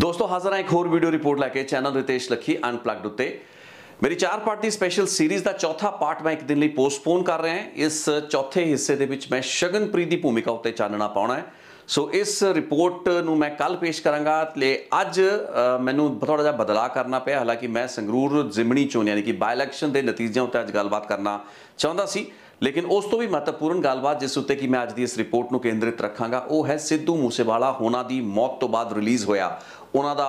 ਦੋਸਤੋ ਹਾਜ਼ਰ ਹਾਂ ਇੱਕ ਹੋਰ ਵੀਡੀਓ ਰਿਪੋਰਟ ਲੈ ਕੇ ਚੈਨਲ ਰਿਤੇਸ਼ ਲਖੀ ਅਨਪਲੱਗਡ ਉਤੇ ਮੇਰੀ ਚਾਰ ਪਾਰਟ ਦੀ ਸਪੈਸ਼ਲ ਸੀਰੀਜ਼ ਦਾ ਚੌਥਾ ਪਾਰਟ ਮੈਂ ਇੱਕ ਦਿਨ ਲਈ ਪੋਸਟਪੋਨ ਕਰ ਰਿਹਾ ਹਾਂ ਇਸ ਚੌਥੇ ਹਿੱਸੇ ਦੇ ਵਿੱਚ ਮੈਂ ਸ਼ਗਨਪ੍ਰੀਤ ਦੀ ਭੂਮਿਕਾ ਉੱਤੇ ਚਾਨਣਾ ਪਾਉਣਾ ਹੈ ਸੋ ਇਸ ਰਿਪੋਰਟ ਨੂੰ ਮੈਂ ਕੱਲ ਪੇਸ਼ ਕਰਾਂਗਾ ਤੇ ਅੱਜ ਮੈਨੂੰ ਥੋੜਾ ਜਿਹਾ ਬਦਲਾਅ ਕਰਨਾ ਪਿਆ ਹਾਲਾਂਕਿ ਮੈਂ ਸੰਗਰੂਰ ਜ਼ਿਮਣੀ ਚੋਣ ਯਾਨੀ ਕਿ ਬਾਇਲੈਕਸ਼ਨ ਦੇ ਨਤੀਜਿਆਂ ਉੱਤੇ ਅੱਜ ਗੱਲਬਾਤ ਕਰਨਾ ਚਾਹੁੰਦਾ ਸੀ ਲੇਕਿਨ ਉਸ ਤੋਂ ਵੀ ਮਹੱਤਵਪੂਰਨ ਗੱਲਬਾਤ ਜਿਸ ਉੱਤੇ ਕਿ ਮੈਂ ਅੱਜ ਦੀ ਇਸ ਰਿਪੋਰਟ ਨੂੰ ਕੇਂਦਰਿਤ ਰੱਖਾਂਗਾ ਉਹ ਹੈ ਸਿੱਧੂ ਮੂਸੇਵਾਲਾ ਹੋਣਾ ਦੀ ਮੌਤ ਤੋਂ ਬਾਅਦ ਰਿਲੀਜ਼ ਹੋਇਆ ਉਹਨਾਂ ਦਾ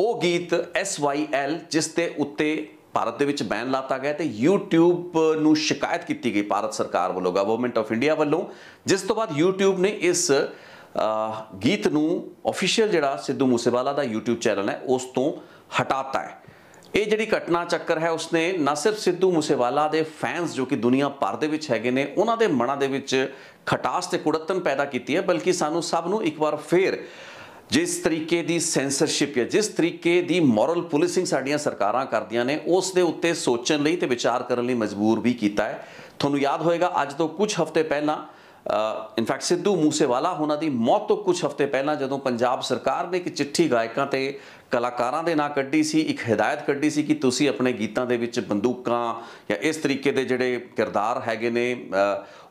ਉਹ ਗੀਤ SYL ਜਿਸ ਤੇ ਉੱਤੇ ਭਾਰਤ ਦੇ ਵਿੱਚ ਬੈਨ ਲਾਤਾ ਗਿਆ ਤੇ YouTube ਨੂੰ ਸ਼ਿਕਾਇਤ ਕੀਤੀ ਗਈ ਭਾਰਤ ਸਰਕਾਰ ਵੱਲੋਂ ਗਵਰਨਮੈਂਟ ਆਫ ਇੰਡੀਆ ਵੱਲੋਂ ਜਿਸ ਤੋਂ ਬਾਅਦ YouTube ਨੇ ਇਸ ਗੀਤ ਨੂੰ ਅਫੀਸ਼ੀਅਲ ਜਿਹੜਾ ਸਿੱਧੂ ਮੂਸੇਵਾਲਾ ਦਾ YouTube ਚੈਨਲ ਹੈ ਉਸ ਤੋਂ ਹਟਾਤਾ ਹੈ ਇਹ ਜਿਹੜੀ ਘਟਨਾ ਚੱਕਰ ਹੈ ਉਸਨੇ ਨਾ ਸਿਰਫ ਸਿੱਧੂ ਮੂਸੇਵਾਲਾ ਦੇ ਫੈਨਸ ਜੋ ਕਿ ਦੁਨੀਆ ਭਰ ਦੇ ਵਿੱਚ ਹੈਗੇ ਨੇ ਉਹਨਾਂ ਦੇ ਮਨਾਂ ਦੇ ਵਿੱਚ ਖਟਾਸ ਤੇ ਕੁੜੱਤਨ ਪੈਦਾ ਕੀਤੀ ਹੈ ਬਲਕਿ ਸਾਨੂੰ ਸਭ ਨੂੰ ਇੱਕ ਵਾਰ ਫੇਰ ਜਿਸ ਤਰੀਕੇ ਦੀ ਸੈਂਸਰਸ਼ਿਪ ਹੈ ਜਿਸ ਤਰੀਕੇ ਦੀ ਮੋਰਲ ਪੁਲਿਸਿੰਗ ਸਾਡੀਆਂ ਸਰਕਾਰਾਂ ਕਰਦੀਆਂ ਨੇ ਉਸ ਦੇ ਉੱਤੇ ਸੋਚਣ ਲਈ ਤੇ ਵਿਚਾਰ ਕਰਨ ਲਈ ਮਜਬੂਰ ਵੀ ਕੀਤਾ ਹੈ ਤੁਹਾਨੂੰ ਯਾਦ ਹੋਏਗਾ ਅੱਜ ਤੋਂ ਕੁਝ ਹਫ਼ਤੇ ਪਹਿਲਾਂ ਇਨਫੈਕਟ ਸਿੱਧੂ ਮੂਸੇਵਾਲਾ ਉਹਨਾਂ ਦੀ ਮੌਤ ਤੋਂ ਕੁਝ ਹਫ਼ਤੇ ਪਹਿਲਾਂ ਜਦੋਂ ਪੰਜਾਬ ਸਰਕਾਰ ਨੇ ਇੱਕ ਚਿੱਠੀ ਗਾਇਕਾਂ ਤੇ ਕਲਾਕਾਰਾਂ ਦੇ ਨਾਂ ਕੱਢੀ ਸੀ ਇੱਕ ਹਦਾਇਤ ਕੱਢੀ ਸੀ ਕਿ ਤੁਸੀਂ ਆਪਣੇ ਗੀਤਾਂ ਦੇ ਵਿੱਚ ਬੰਦੂਕਾਂ ਜਾਂ ਇਸ ਤਰੀਕੇ ਦੇ ਜਿਹੜੇ ਕਿਰਦਾਰ ਹੈਗੇ ਨੇ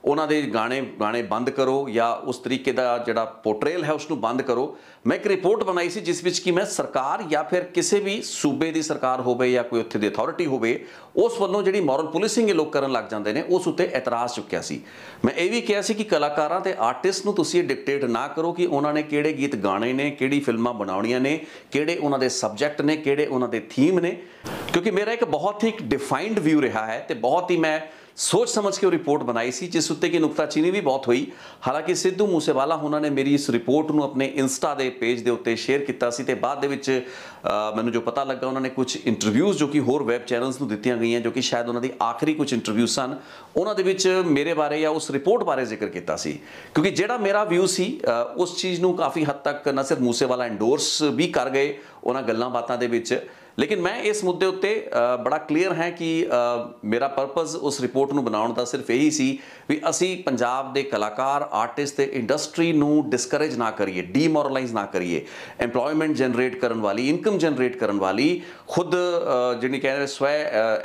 ਉਹਨਾਂ ਦੇ ਗਾਣੇ ਗਾਣੇ ਬੰਦ ਕਰੋ ਜਾਂ ਉਸ ਤਰੀਕੇ ਦਾ ਜਿਹੜਾ ਪੋਰਟਰੇਲ ਹੈ ਉਸ ਨੂੰ ਬੰਦ ਕਰੋ ਮੈਂ ਇੱਕ ਰਿਪੋਰਟ ਬਣਾਈ ਸੀ ਜਿਸ ਵਿੱਚ ਕਿ ਮੈਂ ਸਰਕਾਰ ਜਾਂ ਫਿਰ ਕਿਸੇ ਵੀ ਸੂਬੇ ਦੀ ਸਰਕਾਰ ਹੋਵੇ ਜਾਂ ਕੋਈ ਉੱਥੇ ਦੀ ਅਥਾਰਟੀ ਹੋਵੇ ਉਸ ਵੱਲੋਂ ਜਿਹੜੀ ਮੋਰਲ ਪੁਲਿਸਿੰਗ ਇਹ ਲੋਕ ਕਰਨ ਲੱਗ ਜਾਂਦੇ ਨੇ ਉਸ ਉੱਤੇ ਇਤਰਾਜ਼ ਚੁੱਕਿਆ ਸੀ ਮੈਂ ਇਹ ਵੀ ਕਿਹਾ ਸੀ ਕਿ ਕਲਾਕਾਰਾਂ ਤੇ ਆਰਟਿਸਟ ਨੂੰ ਤੁਸੀਂ ਇਹ ਡਿਕਟੇਟ ਨਾ ਕਰੋ ਕਿ ਉਹਨਾਂ ਨੇ ਕਿਹੜੇ ਗੀਤ ਗਾਣੇ ਨੇ ਕਿਹੜੀ ਫਿਲਮਾਂ ਬਣਾਉਣੀਆਂ ਨੇ ਕਿਹੜੇ ਉਹਨਾਂ ਦੇ ਸਬਜੈਕਟ ਨੇ ਕਿਹੜੇ ਉਹਨਾਂ ਦੇ ਥੀਮ ਨੇ ਕਿਉਂਕਿ ਮੇਰਾ ਇੱਕ ਬਹੁਤ ਹੀ ਡਿਫਾਈਨਡ ਵਿਊ ਰਿਹਾ ਹੈ ਤੇ ਬਹੁਤ ਹੀ ਮੈਂ ਸੋਚ ਸਮਝ ਕੇ ਉਹ ਰਿਪੋਰਟ ਬਣਾਈ ਸੀ ਜਿਸ ਉੱਤੇ ਕਿ ਨੁਕਤਾਚੀਨੀ ਵੀ ਬਹੁਤ ਹੋਈ ਹਾਲਾਂਕਿ ਸਿੱਧੂ ਮੂਸੇਵਾਲਾ ਉਹਨਾਂ ਨੇ ਮੇਰੀ ਇਸ ਰਿਪੋਰਟ ਨੂੰ ਆਪਣੇ ਇੰਸਟਾ ਦੇ ਪੇਜ ਦੇ ਉੱਤੇ ਸ਼ੇਅਰ ਕੀਤਾ ਸੀ ਤੇ ਬਾਅਦ ਦੇ ਵਿੱਚ ਮੈਨੂੰ ਜੋ ਪਤਾ ਲੱਗਾ ਉਹਨਾਂ ਨੇ ਕੁਝ ਇੰਟਰਵਿਊਜ਼ ਜੋ ਕਿ ਹੋਰ ਵੈਬ ਚੈਨਲਸ ਨੂੰ ਦਿੱਤੀਆਂ ਗਈਆਂ ਜੋ ਕਿ ਸ਼ਾਇਦ ਉਹਨਾਂ ਦੀ ਆਖਰੀ ਕੁਝ ਇੰਟਰਵਿਊ ਸਨ ਉਹਨਾਂ ਦੇ ਵਿੱਚ ਮੇਰੇ ਬਾਰੇ ਜਾਂ ਉਸ ਰਿਪੋਰਟ ਬਾਰੇ ਜ਼ਿਕਰ ਕੀਤਾ ਸੀ ਕਿਉਂਕਿ ਜਿਹੜਾ ਮੇਰਾ ਵਿਊ ਸੀ ਉਸ ਚੀਜ਼ ਨੂੰ ਕਾਫੀ ਹੱਦ ਤੱਕ ਨਸਰ ਮੂਸੇਵਾਲਾ ਐਂਡੋਰਸ ਵੀ ਕਰ ਗਏ ਉਹਨਾਂ ਗੱਲਾਂ ਬਾਤਾਂ ਦੇ ਵਿੱਚ ਲੇਕਿਨ ਮੈਂ ਇਸ ਮੁੱਦੇ ਉੱਤੇ ਬੜਾ ਕਲੀਅਰ ਹੈ ਕਿ ਮੇਰਾ ਪਰਪਸ ਉਸ ਰਿਪੋਰਟ ਨੂੰ ਬਣਾਉਣ ਦਾ ਸਿਰਫ ਇਹੀ ਸੀ ਵੀ ਅਸੀਂ ਪੰਜਾਬ ਦੇ ਕਲਾਕਾਰ ਆਰਟਿਸਟ ਤੇ ਇੰਡਸਟਰੀ ਨੂੰ ਡਿਸਕਰੇਜ ਨਾ ਕਰੀਏ ਡੀਮੋਰਲਾਈਜ਼ ਨਾ ਕਰੀਏ এমਪਲੋਇਮੈਂਟ ਜਨਰੇਟ ਕਰਨ ਵਾਲੀ ਇਨਕਮ ਜਨਰੇਟ ਕਰਨ ਵਾਲੀ ਖੁਦ ਜਿਹਨੇ ਕਹਿੰਦੇ ਸਵੈ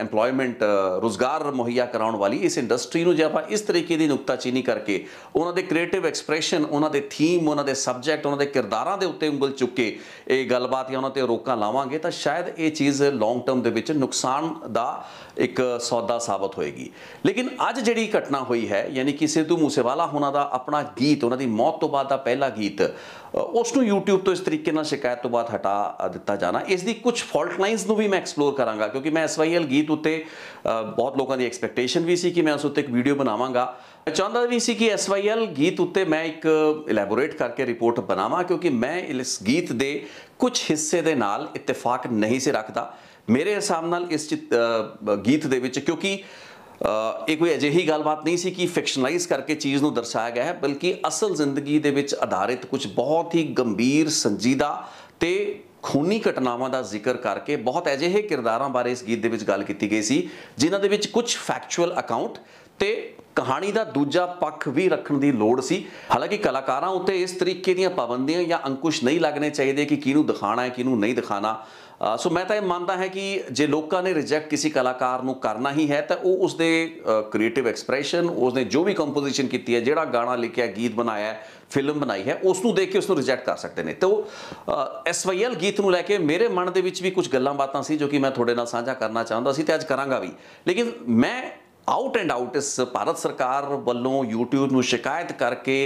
এমਪਲੋਇਮੈਂਟ ਰੋਜ਼ਗਾਰ ਮੁਹੱਈਆ ਕਰਾਉਣ ਵਾਲੀ ਇਸ ਇੰਡਸਟਰੀ ਨੂੰ ਜੇ ਆਪਾਂ ਇਸ ਤਰੀਕੇ ਦੀ ਨੁਕਤਾਚੀਨੀ ਕਰਕੇ ਉਹਨਾਂ ਦੇ ਕ੍ਰੀਏਟਿਵ ਐਕਸਪ੍ਰੈਸ਼ਨ ਉਹਨਾਂ ਦੇ ਥੀਮ ਉਹਨਾਂ ਦੇ ਸਬਜੈਕਟ ਉਹਨਾਂ ਦੇ ਕਿਰਦਾਰਾਂ ਦੇ ਉੱਤੇ ਉਂਗਲ ਚੁੱਕ ਕੇ ਇਹ ਗੱਲਬਾਤ ਜਾਂ ਉਹਨਾਂ ਤੇ ਰੋਕਾਂ ਲਾਵਾਂਗੇ ਤਾਂ ਸ਼ਾਇਦ ਇਹ ਚੀਜ਼ ਲੌਂਗ ਟਰਮ ਦੇ ਵਿੱਚ ਨੁਕਸਾਨ ਦਾ ਇੱਕ ਸੌਦਾ ਸਾਬਤ ਹੋਏਗੀ ਲੇਕਿਨ ਅੱਜ ਜਿਹੜੀ ਘਟਨਾ ਹੋਈ ਹੈ ਯਾਨੀ ਕਿ ਸਿੱਧੂ ਮੂਸੇਵਾਲਾ ਹੋਣਾ ਦਾ ਆਪਣਾ ਗੀਤ ਉਹਨਾਂ ਦੀ ਮੌਤ ਤੋਂ ਬਾਅਦ ਦਾ ਪਹਿਲਾ ਗੀਤ ਉਸ ਨੂੰ YouTube ਤੋਂ ਇਸ ਤਰੀਕੇ ਨਾਲ ਸ਼ਿਕਾਇਤ ਤੋਂ ਬਾਅਦ ਹਟਾ ਦਿੱਤਾ ਜਾਣਾ ਇਸ ਦੀ ਕੁਝ ਫਾਲਟ ਲਾਈਨਸ ਨੂੰ ਵੀ ਮੈਂ ਐਕਸਪਲੋਰ ਕਰਾਂਗਾ ਕਿਉਂਕਿ ਮੈਂ SYL ਗੀਤ ਉੱਤੇ ਬਹੁਤ ਲੋਕਾਂ ਦੀ ਐਕਸਪੈਕਟੇਸ਼ਨ ਵੀ ਸੀ ਕਿ ਮੈਂ ਉਸ ਉੱਤੇ ਇੱਕ ਵੀਡੀਓ ਬਣਾਵਾਂਗਾ ਚਾਹੁੰਦਾ ਵੀ ਸੀ ਕਿ ਐਸਵਾਈਐਲ ਗੀਤ ਉੱਤੇ ਮੈਂ ਇੱਕ ਇਲੈਬੋਰੇਟ ਕਰਕੇ ਰਿਪੋਰਟ ਬਣਾਵਾਂ ਕਿਉਂਕਿ ਮੈਂ ਇਸ ਗੀਤ ਦੇ ਕੁਝ ਹਿੱਸੇ ਦੇ ਨਾਲ ਇਤਫਾਕ ਨਹੀਂ ਸੀ ਰੱਖਦਾ ਮੇਰੇ ਹਿਸਾਬ ਨਾਲ ਇਸ ਗੀਤ ਦੇ ਵਿੱਚ ਕਿਉਂਕਿ ਇਹ ਕੋਈ ਅਜਿਹੀ ਗੱਲਬਾਤ ਨਹੀਂ ਸੀ ਕਿ ਫਿਕਸ਼ਨਲਾਈਜ਼ ਕਰਕੇ ਚੀਜ਼ ਨੂੰ ਦਰਸਾਇਆ ਗਿਆ ਹੈ ਬਲਕਿ ਅਸਲ ਜ਼ਿੰਦਗੀ ਦੇ ਵਿੱਚ ਆਧਾਰਿਤ ਕੁਝ ਬਹੁਤ ਹੀ ਗੰਭੀਰ ਸੰਜੀਦਾ ਤੇ ਖੂਨੀ ਘਟਨਾਵਾਂ ਦਾ ਜ਼ਿਕਰ ਕਰਕੇ ਬਹੁਤ ਅਜਿਹੇ ਕਿਰਦਾਰਾਂ ਬਾਰੇ ਇਸ ਗੀਤ ਦੇ ਵਿੱਚ ਗੱਲ ਕੀਤੀ ਗਈ ਸੀ ਜਿਨ੍ਹਾਂ ਦੇ ਵਿੱਚ ਕੁਝ ਫੈਕਚੁਅਲ ਅਕਾਊਂਟ ਤੇ ਕਹਾਣੀ ਦਾ ਦੂਜਾ ਪੱਖ ਵੀ ਰੱਖਣ ਦੀ ਲੋੜ ਸੀ ਹਾਲਾਂਕਿ ਕਲਾਕਾਰਾਂ ਉੱਤੇ ਇਸ ਤਰੀਕੇ ਦੀਆਂ ਪਾਬੰਦੀਆਂ ਜਾਂ ਅੰਕੁਸ਼ ਨਹੀਂ ਲੱਗਣੇ ਚਾਹੀਦੇ ਕਿ ਕਿਹਨੂੰ ਦਿਖਾਣਾ ਹੈ ਕਿਹਨੂੰ ਨਹੀਂ ਦਿਖਾਣਾ ਸੋ ਮੈਂ ਤਾਂ ਇਹ ਮੰਨਦਾ ਹੈ ਕਿ ਜੇ ਲੋਕਾਂ ਨੇ ਰਿਜੈਕਟ ਕਿਸੇ ਕਲਾਕਾਰ ਨੂੰ ਕਰਨਾ ਹੀ ਹੈ ਤਾਂ ਉਹ ਉਸਦੇ ਕ੍ਰੀਏਟਿਵ ਐਕਸਪ੍ਰੈਸ਼ਨ ਉਸਨੇ ਜੋ ਵੀ ਕੰਪੋਜੀਸ਼ਨ ਕੀਤੀ ਹੈ ਜਿਹੜਾ ਗਾਣਾ ਲਿਖਿਆ ਗੀਤ ਬਣਾਇਆ ਫਿਲਮ ਬਣਾਈ ਹੈ ਉਸ ਨੂੰ ਦੇਖ ਕੇ ਉਸ ਨੂੰ ਰਿਜੈਕਟ ਕਰ ਸਕਦੇ ਨੇ ਤੇ ਉਹ ਐਸਵਾਈਐਲ ਗੀਤ ਨੂੰ ਲੈ ਕੇ ਮੇਰੇ ਮਨ ਦੇ ਵਿੱਚ ਵੀ ਕੁਝ ਗੱਲਾਂ ਬਾਤਾਂ ਸੀ ਜੋ ਕਿ ਮੈਂ ਤੁਹਾਡੇ ਨਾਲ ਸਾਂਝਾ ਕਰਨਾ ਚਾਹੁੰਦਾ ਸੀ ਤੇ ਅੱਜ ਕਰਾਂਗਾ ਵੀ ਲੇਕਿਨ ਮੈਂ ਆਊਟ ਐਂਡ ਆਊਟ ਇਸ ਭਾਰਤ ਸਰਕਾਰ ਵੱਲੋਂ YouTube ਨੂੰ ਸ਼ਿਕਾਇਤ ਕਰਕੇ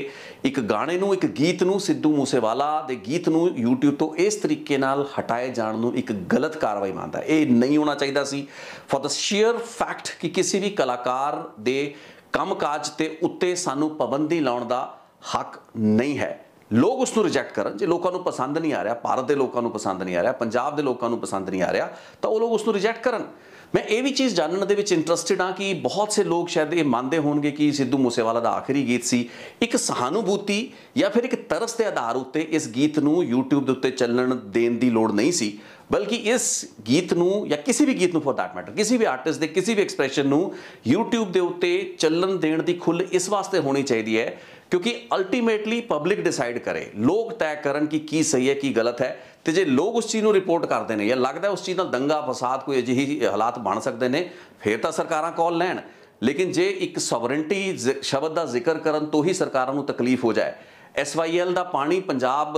ਇੱਕ ਗਾਣੇ ਨੂੰ ਇੱਕ ਗੀਤ ਨੂੰ ਸਿੱਧੂ ਮੂਸੇਵਾਲਾ ਦੇ ਗੀਤ ਨੂੰ YouTube ਤੋਂ ਇਸ ਤਰੀਕੇ ਨਾਲ ਹਟਾਏ ਜਾਣ ਨੂੰ ਇੱਕ ਗਲਤ ਕਾਰਵਾਈ ਮੰਨਦਾ ਇਹ ਨਹੀਂ ਹੋਣਾ ਚਾਹੀਦਾ ਸੀ ਫॉर द ਸ਼ੀਅਰ ਫੈਕਟ ਕਿ ਕਿਸੇ ਵੀ ਕਲਾਕਾਰ ਦੇ ਕੰਮਕਾਜ ਤੇ ਉੱਤੇ ਸਾਨੂੰ ਪਾਬੰਦੀ ਲਾਉਣ ਦਾ ਹੱਕ ਨਹੀਂ ਹੈ ਲੋਕ ਉਸ ਨੂੰ ਰਿਜੈਕਟ ਕਰਨ ਜੇ ਲੋਕਾਂ ਨੂੰ ਪਸੰਦ ਨਹੀਂ ਆ ਰਿਹਾ ਭਾਰਤ ਦੇ ਲੋਕਾਂ ਨੂੰ ਪਸੰਦ ਨਹੀਂ ਆ ਰਿਹਾ ਪੰਜਾਬ ਦੇ ਲੋਕਾਂ ਨੂੰ ਪਸੰਦ ਨਹੀਂ ਆ ਰਿਹਾ ਤਾਂ ਉਹ ਲੋਕ ਉਸ ਨੂੰ ਰਿਜੈਕਟ ਕਰਨ ਮੈਂ ਇਹ ਵੀ ਚੀਜ਼ ਜਾਣਨ ਦੇ ਵਿੱਚ ਇੰਟਰਸਟਿਡ ਹਾਂ ਕਿ ਬਹੁਤ ਸੇ ਲੋਕ ਸ਼ਾਇਦ ਇਹ ਮੰਨਦੇ ਹੋਣਗੇ ਕਿ ਸਿੱਧੂ ਮੂਸੇਵਾਲਾ ਦਾ ਆਖਰੀ ਗੀਤ ਸੀ ਇੱਕ ਸਹਾਨੂਭੂਤੀ ਜਾਂ ਫਿਰ ਇੱਕ ਤਰਸ ਦੇ ਆਧਾਰ ਉੱਤੇ ਇਸ ਗੀਤ ਨੂੰ YouTube ਦੇ ਉੱਤੇ ਚੱਲਣ ਦੇਣ ਦੀ ਲੋੜ ਨਹੀਂ ਸੀ ਬਲਕਿ ਇਸ ਗੀਤ ਨੂੰ ਜਾਂ ਕਿਸੇ ਵੀ ਗੀਤ ਨੂੰ ਫॉर दैट ਮੈਟਰ ਕਿਸੇ ਵੀ ਆਰਟਿਸਟ ਦੇ ਕਿਸੇ ਵੀ ਐਕਸਪ੍ਰੈਸ਼ਨ ਨੂੰ YouTube ਦੇ ਉੱਤੇ ਚੱਲਣ ਦੇਣ ਦੀ ਖੁੱਲ ਇਸ ਵਾਸਤੇ ਹੋਣੀ ਚਾਹੀਦੀ ਹੈ ਕਿਉਂਕਿ ਅਲਟੀਮੇਟਲੀ ਪਬਲਿਕ ਡਿਸਾਈਡ ਕਰੇ ਲੋਕ ਤੈਅ ਕਰਨ ਕਿ ਕੀ ਸਹੀ ਹੈ ਕੀ ਗਲਤ ਹੈ ਤੇ ਜੇ ਲੋਕ ਉਸ ਚੀਜ਼ ਨੂੰ ਰਿਪੋਰਟ ਕਰਦੇ ਨੇ ਜਾਂ ਲੱਗਦਾ ਉਸ ਚੀਜ਼ ਨਾਲ ਦੰਗਾ ਫਸਾਦ ਕੋਈ ਅਜਿਹੀ ਹਾਲਾਤ ਬਣ ਸਕਦੇ ਨੇ ਫਿਰ ਤਾਂ ਸਰਕਾਰਾਂ ਕਾਲ ਲੈਣ ਲੇਕਿਨ ਜੇ ਇੱਕ ਸਵਰਨਟੀ ਸ਼ਬਦ ਦਾ ਜ਼ਿਕਰ ਕਰਨ ਤੋਂ ਹੀ ਸਰਕਾਰਾਂ ਨੂੰ ਤਕਲੀਫ ਹੋ ਜਾਏ ਐਸਵਾਈਐਲ ਦਾ ਪਾਣੀ ਪੰਜਾਬ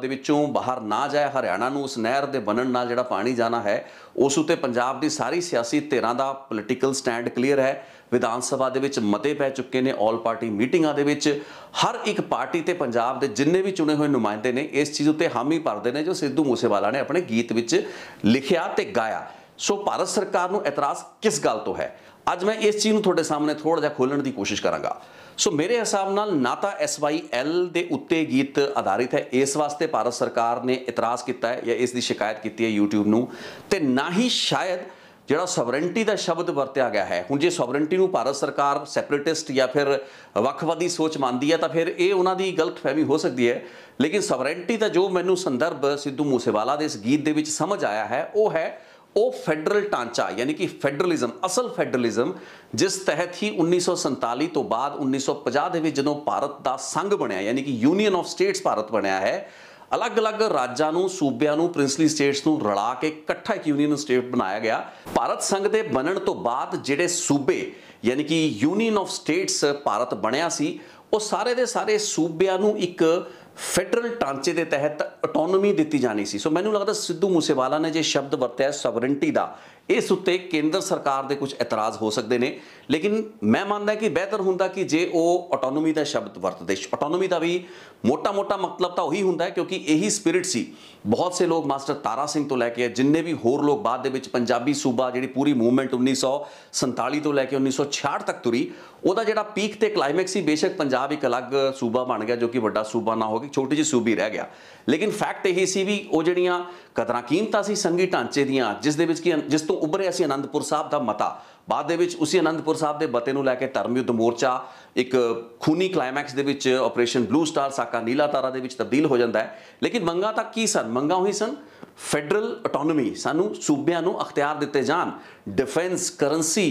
ਦੇ ਵਿੱਚੋਂ ਬਾਹਰ ਨਾ ਜਾਏ ਹਰਿਆਣਾ ਨੂੰ ਉਸ ਨਹਿਰ ਦੇ ਬਣਨ ਨਾਲ ਜਿਹੜਾ ਪਾਣੀ ਜਾਣਾ ਹੈ ਉਸ ਉੱਤੇ ਪੰਜਾਬ ਦੀ ਸਾਰੀ ਸਿਆਸੀ ਧਿਰਾਂ ਦਾ ਪੋਲਿਟੀਕਲ ਸਟੈਂਡ ਕਲੀਅਰ ਹੈ ਵਿਧਾਨ ਸਭਾ ਦੇ ਵਿੱਚ ਮਤੇ ਪੈ ਚੁੱਕੇ ਨੇ 올 ਪਾਰਟੀ ਮੀਟਿੰਗਾਂ ਦੇ ਵਿੱਚ ਹਰ ਇੱਕ ਪਾਰਟੀ ਤੇ ਪੰਜਾਬ ਦੇ ਜਿੰਨੇ ਵੀ ਚੁਣੇ ਹੋਏ ਨੁਮਾਇੰਦੇ ਨੇ ਇਸ ਚੀਜ਼ ਉੱਤੇ ਹਾਮੀ ਭਰਦੇ ਨੇ ਜੋ ਸਿੱਧੂ ਮੂਸੇਵਾਲਾ ਨੇ ਆਪਣੇ ਗੀਤ ਵਿੱਚ ਲਿਖਿਆ ਤੇ ਗਾਇਆ ਸੋ ਭਾਰਤ ਸਰਕਾਰ ਨੂੰ ਇਤਰਾਜ਼ ਕਿਸ ਗੱਲ ਤੋਂ ਹੈ ਅੱਜ ਮੈਂ ਇਸ ਚੀਜ਼ ਨੂੰ ਤੁਹਾਡੇ ਸਾਹਮਣੇ ਥੋੜਾ ਜਿਹਾ ਖੋਲਣ ਦੀ ਕੋਸ਼ਿਸ਼ ਕਰਾਂਗਾ ਸੋ ਮੇਰੇ ਹਿਸਾਬ ਨਾਲ ਨਾ ਤਾਂ SYL ਦੇ ਉੱਤੇ ਗੀਤ ਆਧਾਰਿਤ ਹੈ ਇਸ ਵਾਸਤੇ ਭਾਰਤ ਸਰਕਾਰ ਨੇ ਇਤਰਾਜ਼ ਕੀਤਾ ਹੈ ਜਾਂ ਇਸ ਦੀ ਸ਼ਿਕਾਇਤ ਕੀਤੀ ਹੈ YouTube ਨੂੰ ਤੇ ਨਾ ਹੀ ਸ਼ਾਇਦ ਜਿਹੜਾ ਸਵਰੈਂਟੀ ਦਾ ਸ਼ਬਦ ਵਰਤਿਆ ਗਿਆ ਹੈ ਹੁਣ ਜੇ ਸਵਰੈਂਟੀ ਨੂੰ ਭਾਰਤ ਸਰਕਾਰ ਸੈਪਰੇਟਿਸਟ ਜਾਂ ਫਿਰ ਵੱਖਵਾਦੀ ਸੋਚ ਮੰਨਦੀ ਹੈ ਤਾਂ ਫਿਰ ਇਹ ਉਹਨਾਂ ਦੀ ਗਲਤਫਹਿਮੀ ਹੋ ਸਕਦੀ ਹੈ ਲੇਕਿਨ ਸਵਰੈਂਟੀ ਦਾ ਜੋ ਮੈਨੂੰ ਸੰਦਰਭ ਸਿੱਧੂ ਮੂਸੇਵਾਲਾ ਦੇ ਇਸ ਗੀਤ ਦੇ ਵਿੱਚ ਸਮਝ ਆਇਆ ਹੈ ਉਹ ਹੈ ਉਹ ਫੈਡਰਲ ਟਾਂਚਾ ਯਾਨੀ ਕਿ ਫੈਡਰਲਿਜ਼ਮ ਅਸਲ ਫੈਡਰਲਿਜ਼ਮ ਜਿਸ ਤਹਿਤ ਹੀ 1947 ਤੋਂ ਬਾਅਦ 1950 ਦੇ ਵਿੱਚ ਜਦੋਂ ਭਾਰਤ ਦਾ ਸੰਘ ਬਣਿਆ ਯਾਨੀ ਕਿ ਯੂਨੀਅਨ ਆਫ ਸਟੇਟਸ ਭਾਰਤ ਬਣਿਆ ਹੈ ਅਲੱਗ-ਅਲੱਗ ਰਾਜਾਂ ਨੂੰ ਸੂਬਿਆਂ ਨੂੰ ਪ੍ਰਿੰਸਲੀ ਸਟੇਟਸ ਨੂੰ ਰਲਾ ਕੇ ਇਕੱਠਾ ਇੱਕ ਯੂਨੀਅਨ ਸਟੇਟ ਬਣਾਇਆ ਗਿਆ ਭਾਰਤ ਸੰਘ ਦੇ ਬਣਨ ਤੋਂ ਬਾਅਦ ਜਿਹੜੇ ਸੂਬੇ ਯਾਨੀ ਕਿ ਯੂਨੀਅਨ ਆਫ ਸਟੇਟਸ ਭਾਰਤ ਬਣਿਆ ਸੀ ਉਹ ਸਾਰੇ ਦੇ ਸਾਰੇ ਸੂਬਿਆਂ ਨੂੰ ਇੱਕ ਫੈਡਰਲ ਟਾਂਚੇ ਦੇ ਤਹਿਤ ਆਟੋਨੋਮੀ ਦਿੱਤੀ ਜਾਣੀ ਸੀ ਸੋ ਮੈਨੂੰ ਲੱਗਦਾ ਸਿੱਧੂ ਮੂਸੇਵਾਲਾ ਨੇ ਜੇ ਸ਼ਬਦ ਵਰਤਿਆ ਸਵਰਨਟੀ ਦਾ ਇਸ ਉੱਤੇ ਕੇਂਦਰ ਸਰਕਾਰ ਦੇ ਕੁਝ ਇਤਰਾਜ਼ ਹੋ ਸਕਦੇ ਨੇ ਲੇਕਿਨ ਮੈਂ ਮੰਨਦਾ ਕਿ ਬਿਹਤਰ ਹੁੰਦਾ ਕਿ ਜੇ ਉਹ ਆਟੋਨੋਮੀ ਦਾ ਸ਼ਬਦ ਵਰਤਦੇ ਆਟੋਨੋਮੀ ਦਾ ਵੀ ਮੋਟਾ-ਮੋਟਾ ਮਤਲਬ ਤਾਂ ਉਹੀ ਹੁੰਦਾ ਹੈ ਕਿਉਂਕਿ ਇਹੀ ਸਪਿਰਿਟ ਸੀ ਬਹੁਤ ਸੇ ਲੋਕ ਮਾਸਟਰ ਤਾਰਾ ਸਿੰਘ ਤੋਂ ਲੈ ਕੇ ਜਿੰਨੇ ਵੀ ਹੋਰ ਲੋਕ ਬਾਅਦ ਦੇ ਵਿੱਚ ਪੰਜਾਬੀ ਸੂਬਾ ਜਿਹੜੀ ਪੂਰੀ ਮੂਵਮੈਂਟ 1947 ਤੋਂ ਲੈ ਕੇ 1966 ਤੱਕ ਤੁਰੀ ਉਹਦਾ ਜਿਹੜਾ ਪੀਕ ਤੇ ਕਲਾਈਮੈਕਸ ਸੀ ਬੇਸ਼ੱਕ ਪੰਜਾਬ ਇੱਕ ਅਲੱਗ ਸੂਬਾ ਬਣ ਗਿਆ ਜੋ ਕਿ ਵੱਡਾ ਸੂਬਾ ਨਾ ਹੋ ਕੇ ਛੋਟੀ ਜਿਹੀ ਸੂਬੀ ਰਹਿ ਗਿਆ ਲੇਕਿਨ ਫੈਕਟ ਇਹ ਸੀ ਵੀ ਉਹ ਜਿਹੜੀਆਂ ਕਦਰਾਂ ਕੀਮਤਾਂ ਸੀ ਸੰਗੀ ਢਾਂਚੇ ਦੀਆਂ ਜਿਸ ਦੇ ਵਿੱਚ ਕਿ ਜਿਸ ਤੋਂ ਉੱਭਰਿਆ ਸੀ ਅਨੰਦਪੁਰ ਸਾਹਿਬ ਦਾ ਮਤਾ ਬਾਅਦ ਦੇ ਵਿੱਚ ਉਸੇ ਅਨੰਦਪੁਰ ਸਾਹਿਬ ਦੇ ਬਤੇ ਨੂੰ ਲੈ ਕੇ ਧਰਮ ਯੁੱਧ ਮੋਰਚਾ ਇੱਕ ਖੂਨੀ ਕਲਾਈਮੈਕਸ ਦੇ ਵਿੱਚ ਆਪਰੇਸ਼ਨ ਬਲੂ ਸਟਾਰ ਸਾਕਾ ਨੀਲਾ ਤਾਰਾ ਦੇ ਵਿੱਚ ਤਬਦੀਲ ਹੋ ਜਾਂਦਾ ਹੈ ਲੇਕਿਨ ਮੰਗਾ ਤਾਂ ਕੀ ਸਨ ਮੰਗਾ ਹੋਈ ਸਨ ਫੈਡਰਲ ਆਟੋਨਮੀ ਸਾਨੂੰ ਸੂਬਿਆਂ ਨੂੰ ਅਖਤਿਆਰ ਦਿੱਤੇ ਜਾਣ ਡਿਫੈਂਸ ਕਰੰਸੀ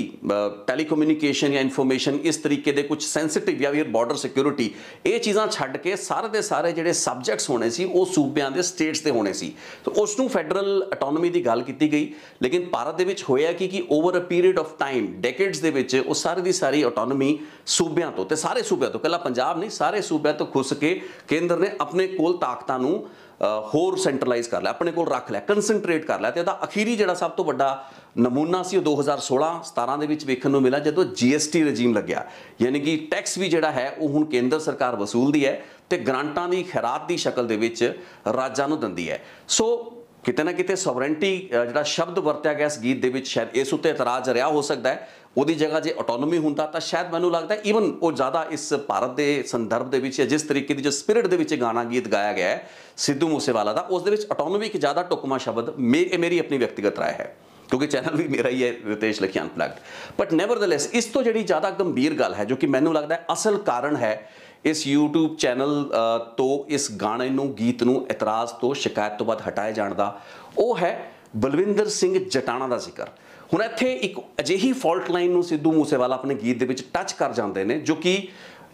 ਟੈਲੀਕਮਿਊਨੀਕੇਸ਼ਨ ਜਾਂ ਇਨਫੋਰਮੇਸ਼ਨ ਇਸ ਤਰੀਕੇ ਦੇ ਕੁਝ ਸੈਂਸਿਟਿਵ ਜਾਂ ਵੀਰ ਬਾਰਡਰ ਸਿਕਿਉਰਿਟੀ ਇਹ ਚੀਜ਼ਾਂ ਛੱਡ ਕੇ ਸਾਰੇ ਦੇ ਸਾਰੇ ਜਿਹੜੇ ਸਬਜੈਕਟਸ ਹੋਣੇ ਸੀ ਉਹ ਸੂਬਿਆਂ ਦੇ ਸਟੇਟਸ ਦੇ ਹੋਣੇ ਸੀ ਤਾਂ ਉਸ ਨੂੰ ਫੈਡਰਲ ਆਟੋਨਮੀ ਦੀ ਗੱਲ ਕੀਤੀ ਗਈ ਲੇਕਿਨ ਭਾਰਤ ਦੇ ਵਿੱਚ ਹੋਇਆ ਕਿ ਕਿ over a period of time decades ਦੇ ਵਿੱਚ ਉਹ ਸਾਰੀ ਦੀ ਸਾਰੀ ਆਟੋਨਮੀ ਸੂਬਿਆਂ ਤੋਂ ਤੇ ਸਾਰੇ ਸੂਬਿਆਂ ਤੋਂ ਕੱਲਾ ਪੰਜਾਬ ਨਹੀਂ ਸਾਰੇ ਸੂਬਿਆਂ ਤੋਂ ਖੁੱਸ ਕੇ ਕੇਂਦਰ ਨੇ ਆਪਣੇ ਕੋਲ ਤਾਕਤਾਂ ਨੂੰ ਹੋਰ ਸੈਂਟਰਲਾਈਜ਼ ਕਰ ਲਿਆ ਆਪਣੇ ਕੋਲ ਰੱਖ ਲਿਆ ਕਨਸੈਂਟਰੇਟ ਕਰ ਲਿਆ ਤੇ ਉਹਦਾ ਅਖੀਰੀ ਜਿਹੜਾ ਸਭ ਤੋਂ ਵੱਡਾ ਨਮੂਨਾ ਸੀ ਉਹ 2016 17 ਦੇ ਵਿੱਚ ਵੇਖਣ ਨੂੰ ਮਿਲਿਆ ਜਦੋਂ ਜੀਐਸਟੀ ਰਜੀਮ ਲੱਗਿਆ ਯਾਨੀ ਕਿ ਟੈਕਸ ਵੀ ਜਿਹੜਾ ਹੈ ਉਹ ਹੁਣ ਕੇਂਦਰ ਸਰਕਾਰ ਵਸੂਲਦੀ ਹੈ ਤੇ ਗ੍ਰਾਂਟਾਂ ਦੀ ਖਰਾਤ ਦੀ ਸ਼ਕਲ ਦੇ ਵਿੱਚ ਰਾਜਾਂ ਨੂੰ ਦਿੰਦੀ ਹੈ ਸੋ ਕਿਤੇ ਨਾ ਕਿਤੇ ਸੋਵਰੈਂਟੀ ਜਿਹੜਾ ਸ਼ਬਦ ਵਰਤਿਆ ਗਿਆ ਇਸ ਗੀਤ ਦੇ ਵਿੱਚ ਸ਼ਾਇਦ ਇਸ ਉੱਤੇ ਇਤਰਾਜ਼ ਰਿਹਾ ਹੋ ਸਕਦਾ ਹੈ ਉਹਦੀ ਜਗ੍ਹਾ ਜੇ ਆਟੋਨੋਮੀ ਹੁੰਦਾ ਤਾਂ ਸ਼ਾਇਦ ਮੈਨੂੰ ਲੱਗਦਾ ਇਵਨ ਉਹ ਜ਼ਿਆਦਾ ਇਸ ਭਾਰਤ ਦੇ ਸੰਦਰਭ ਦੇ ਵਿੱਚ ਜਿਸ ਤਰੀਕੇ ਦੀ ਜੋ ਸਪਿਰਿਟ ਦੇ ਵਿੱਚ ਗਾਣਾ ਗੀਤ ਗਾਇਆ ਗਿਆ ਹੈ ਸਿੱਧੂ ਮੂਸੇਵਾਲਾ ਦਾ ਉਸ ਦੇ ਵਿੱਚ ਆਟੋਨੋਮੀ ਇੱਕ ਜ਼ਿਆਦਾ ਟੁਕਮਾ ਸ਼ਬਦ ਮੇਰੀ ਆਪਣੀ ਵਿਅਕਤੀਗਤ رائے ਹੈ ਕਿਉਂਕਿ ਚੈਨਲ ਵੀ ਮੇਰਾ ਹੀ ਹੈ ਰਿਤੇਸ਼ ਲਖਿਆਨ ਪਲੱਗਡ ਬਟ ਨੈਵਰਦਲੈਸ ਇਸ ਤੋਂ ਜਿਹੜੀ ਜ਼ਿਆਦਾ ਗੰਭੀਰ ਗੱਲ ਹੈ ਜੋ ਕਿ ਮੈਨੂੰ ਲੱਗਦਾ ਹੈ ਅਸਲ ਕਾਰਨ ਹੈ ਇਸ YouTube ਚੈਨਲ ਤੋਂ ਇਸ ਗਾਣੇ ਨੂੰ ਗੀਤ ਨੂੰ ਇਤਰਾਜ਼ ਤੋਂ ਸ਼ਿਕਾਇਤ ਤੋਂ ਬਾਅਦ ਹਟਾਏ ਜਾਣ ਦਾ ਉਹ ਹੈ ਬਲਵਿੰਦਰ ਸਿੰਘ ਜਟਾਣਾ ਦਾ ਜ਼ਿਕਰ ਹੁਣ ਇੱਥੇ ਇੱਕ ਅਜਿਹੀ ਫਾਲਟ ਲਾਈਨ ਨੂੰ ਸਿੱਧੂ ਮੂਸੇਵਾਲਾ ਆਪਣੇ ਗੀਤ ਦੇ ਵਿੱਚ ਟੱਚ ਕਰ ਜਾਂਦੇ ਨੇ ਜੋ ਕਿ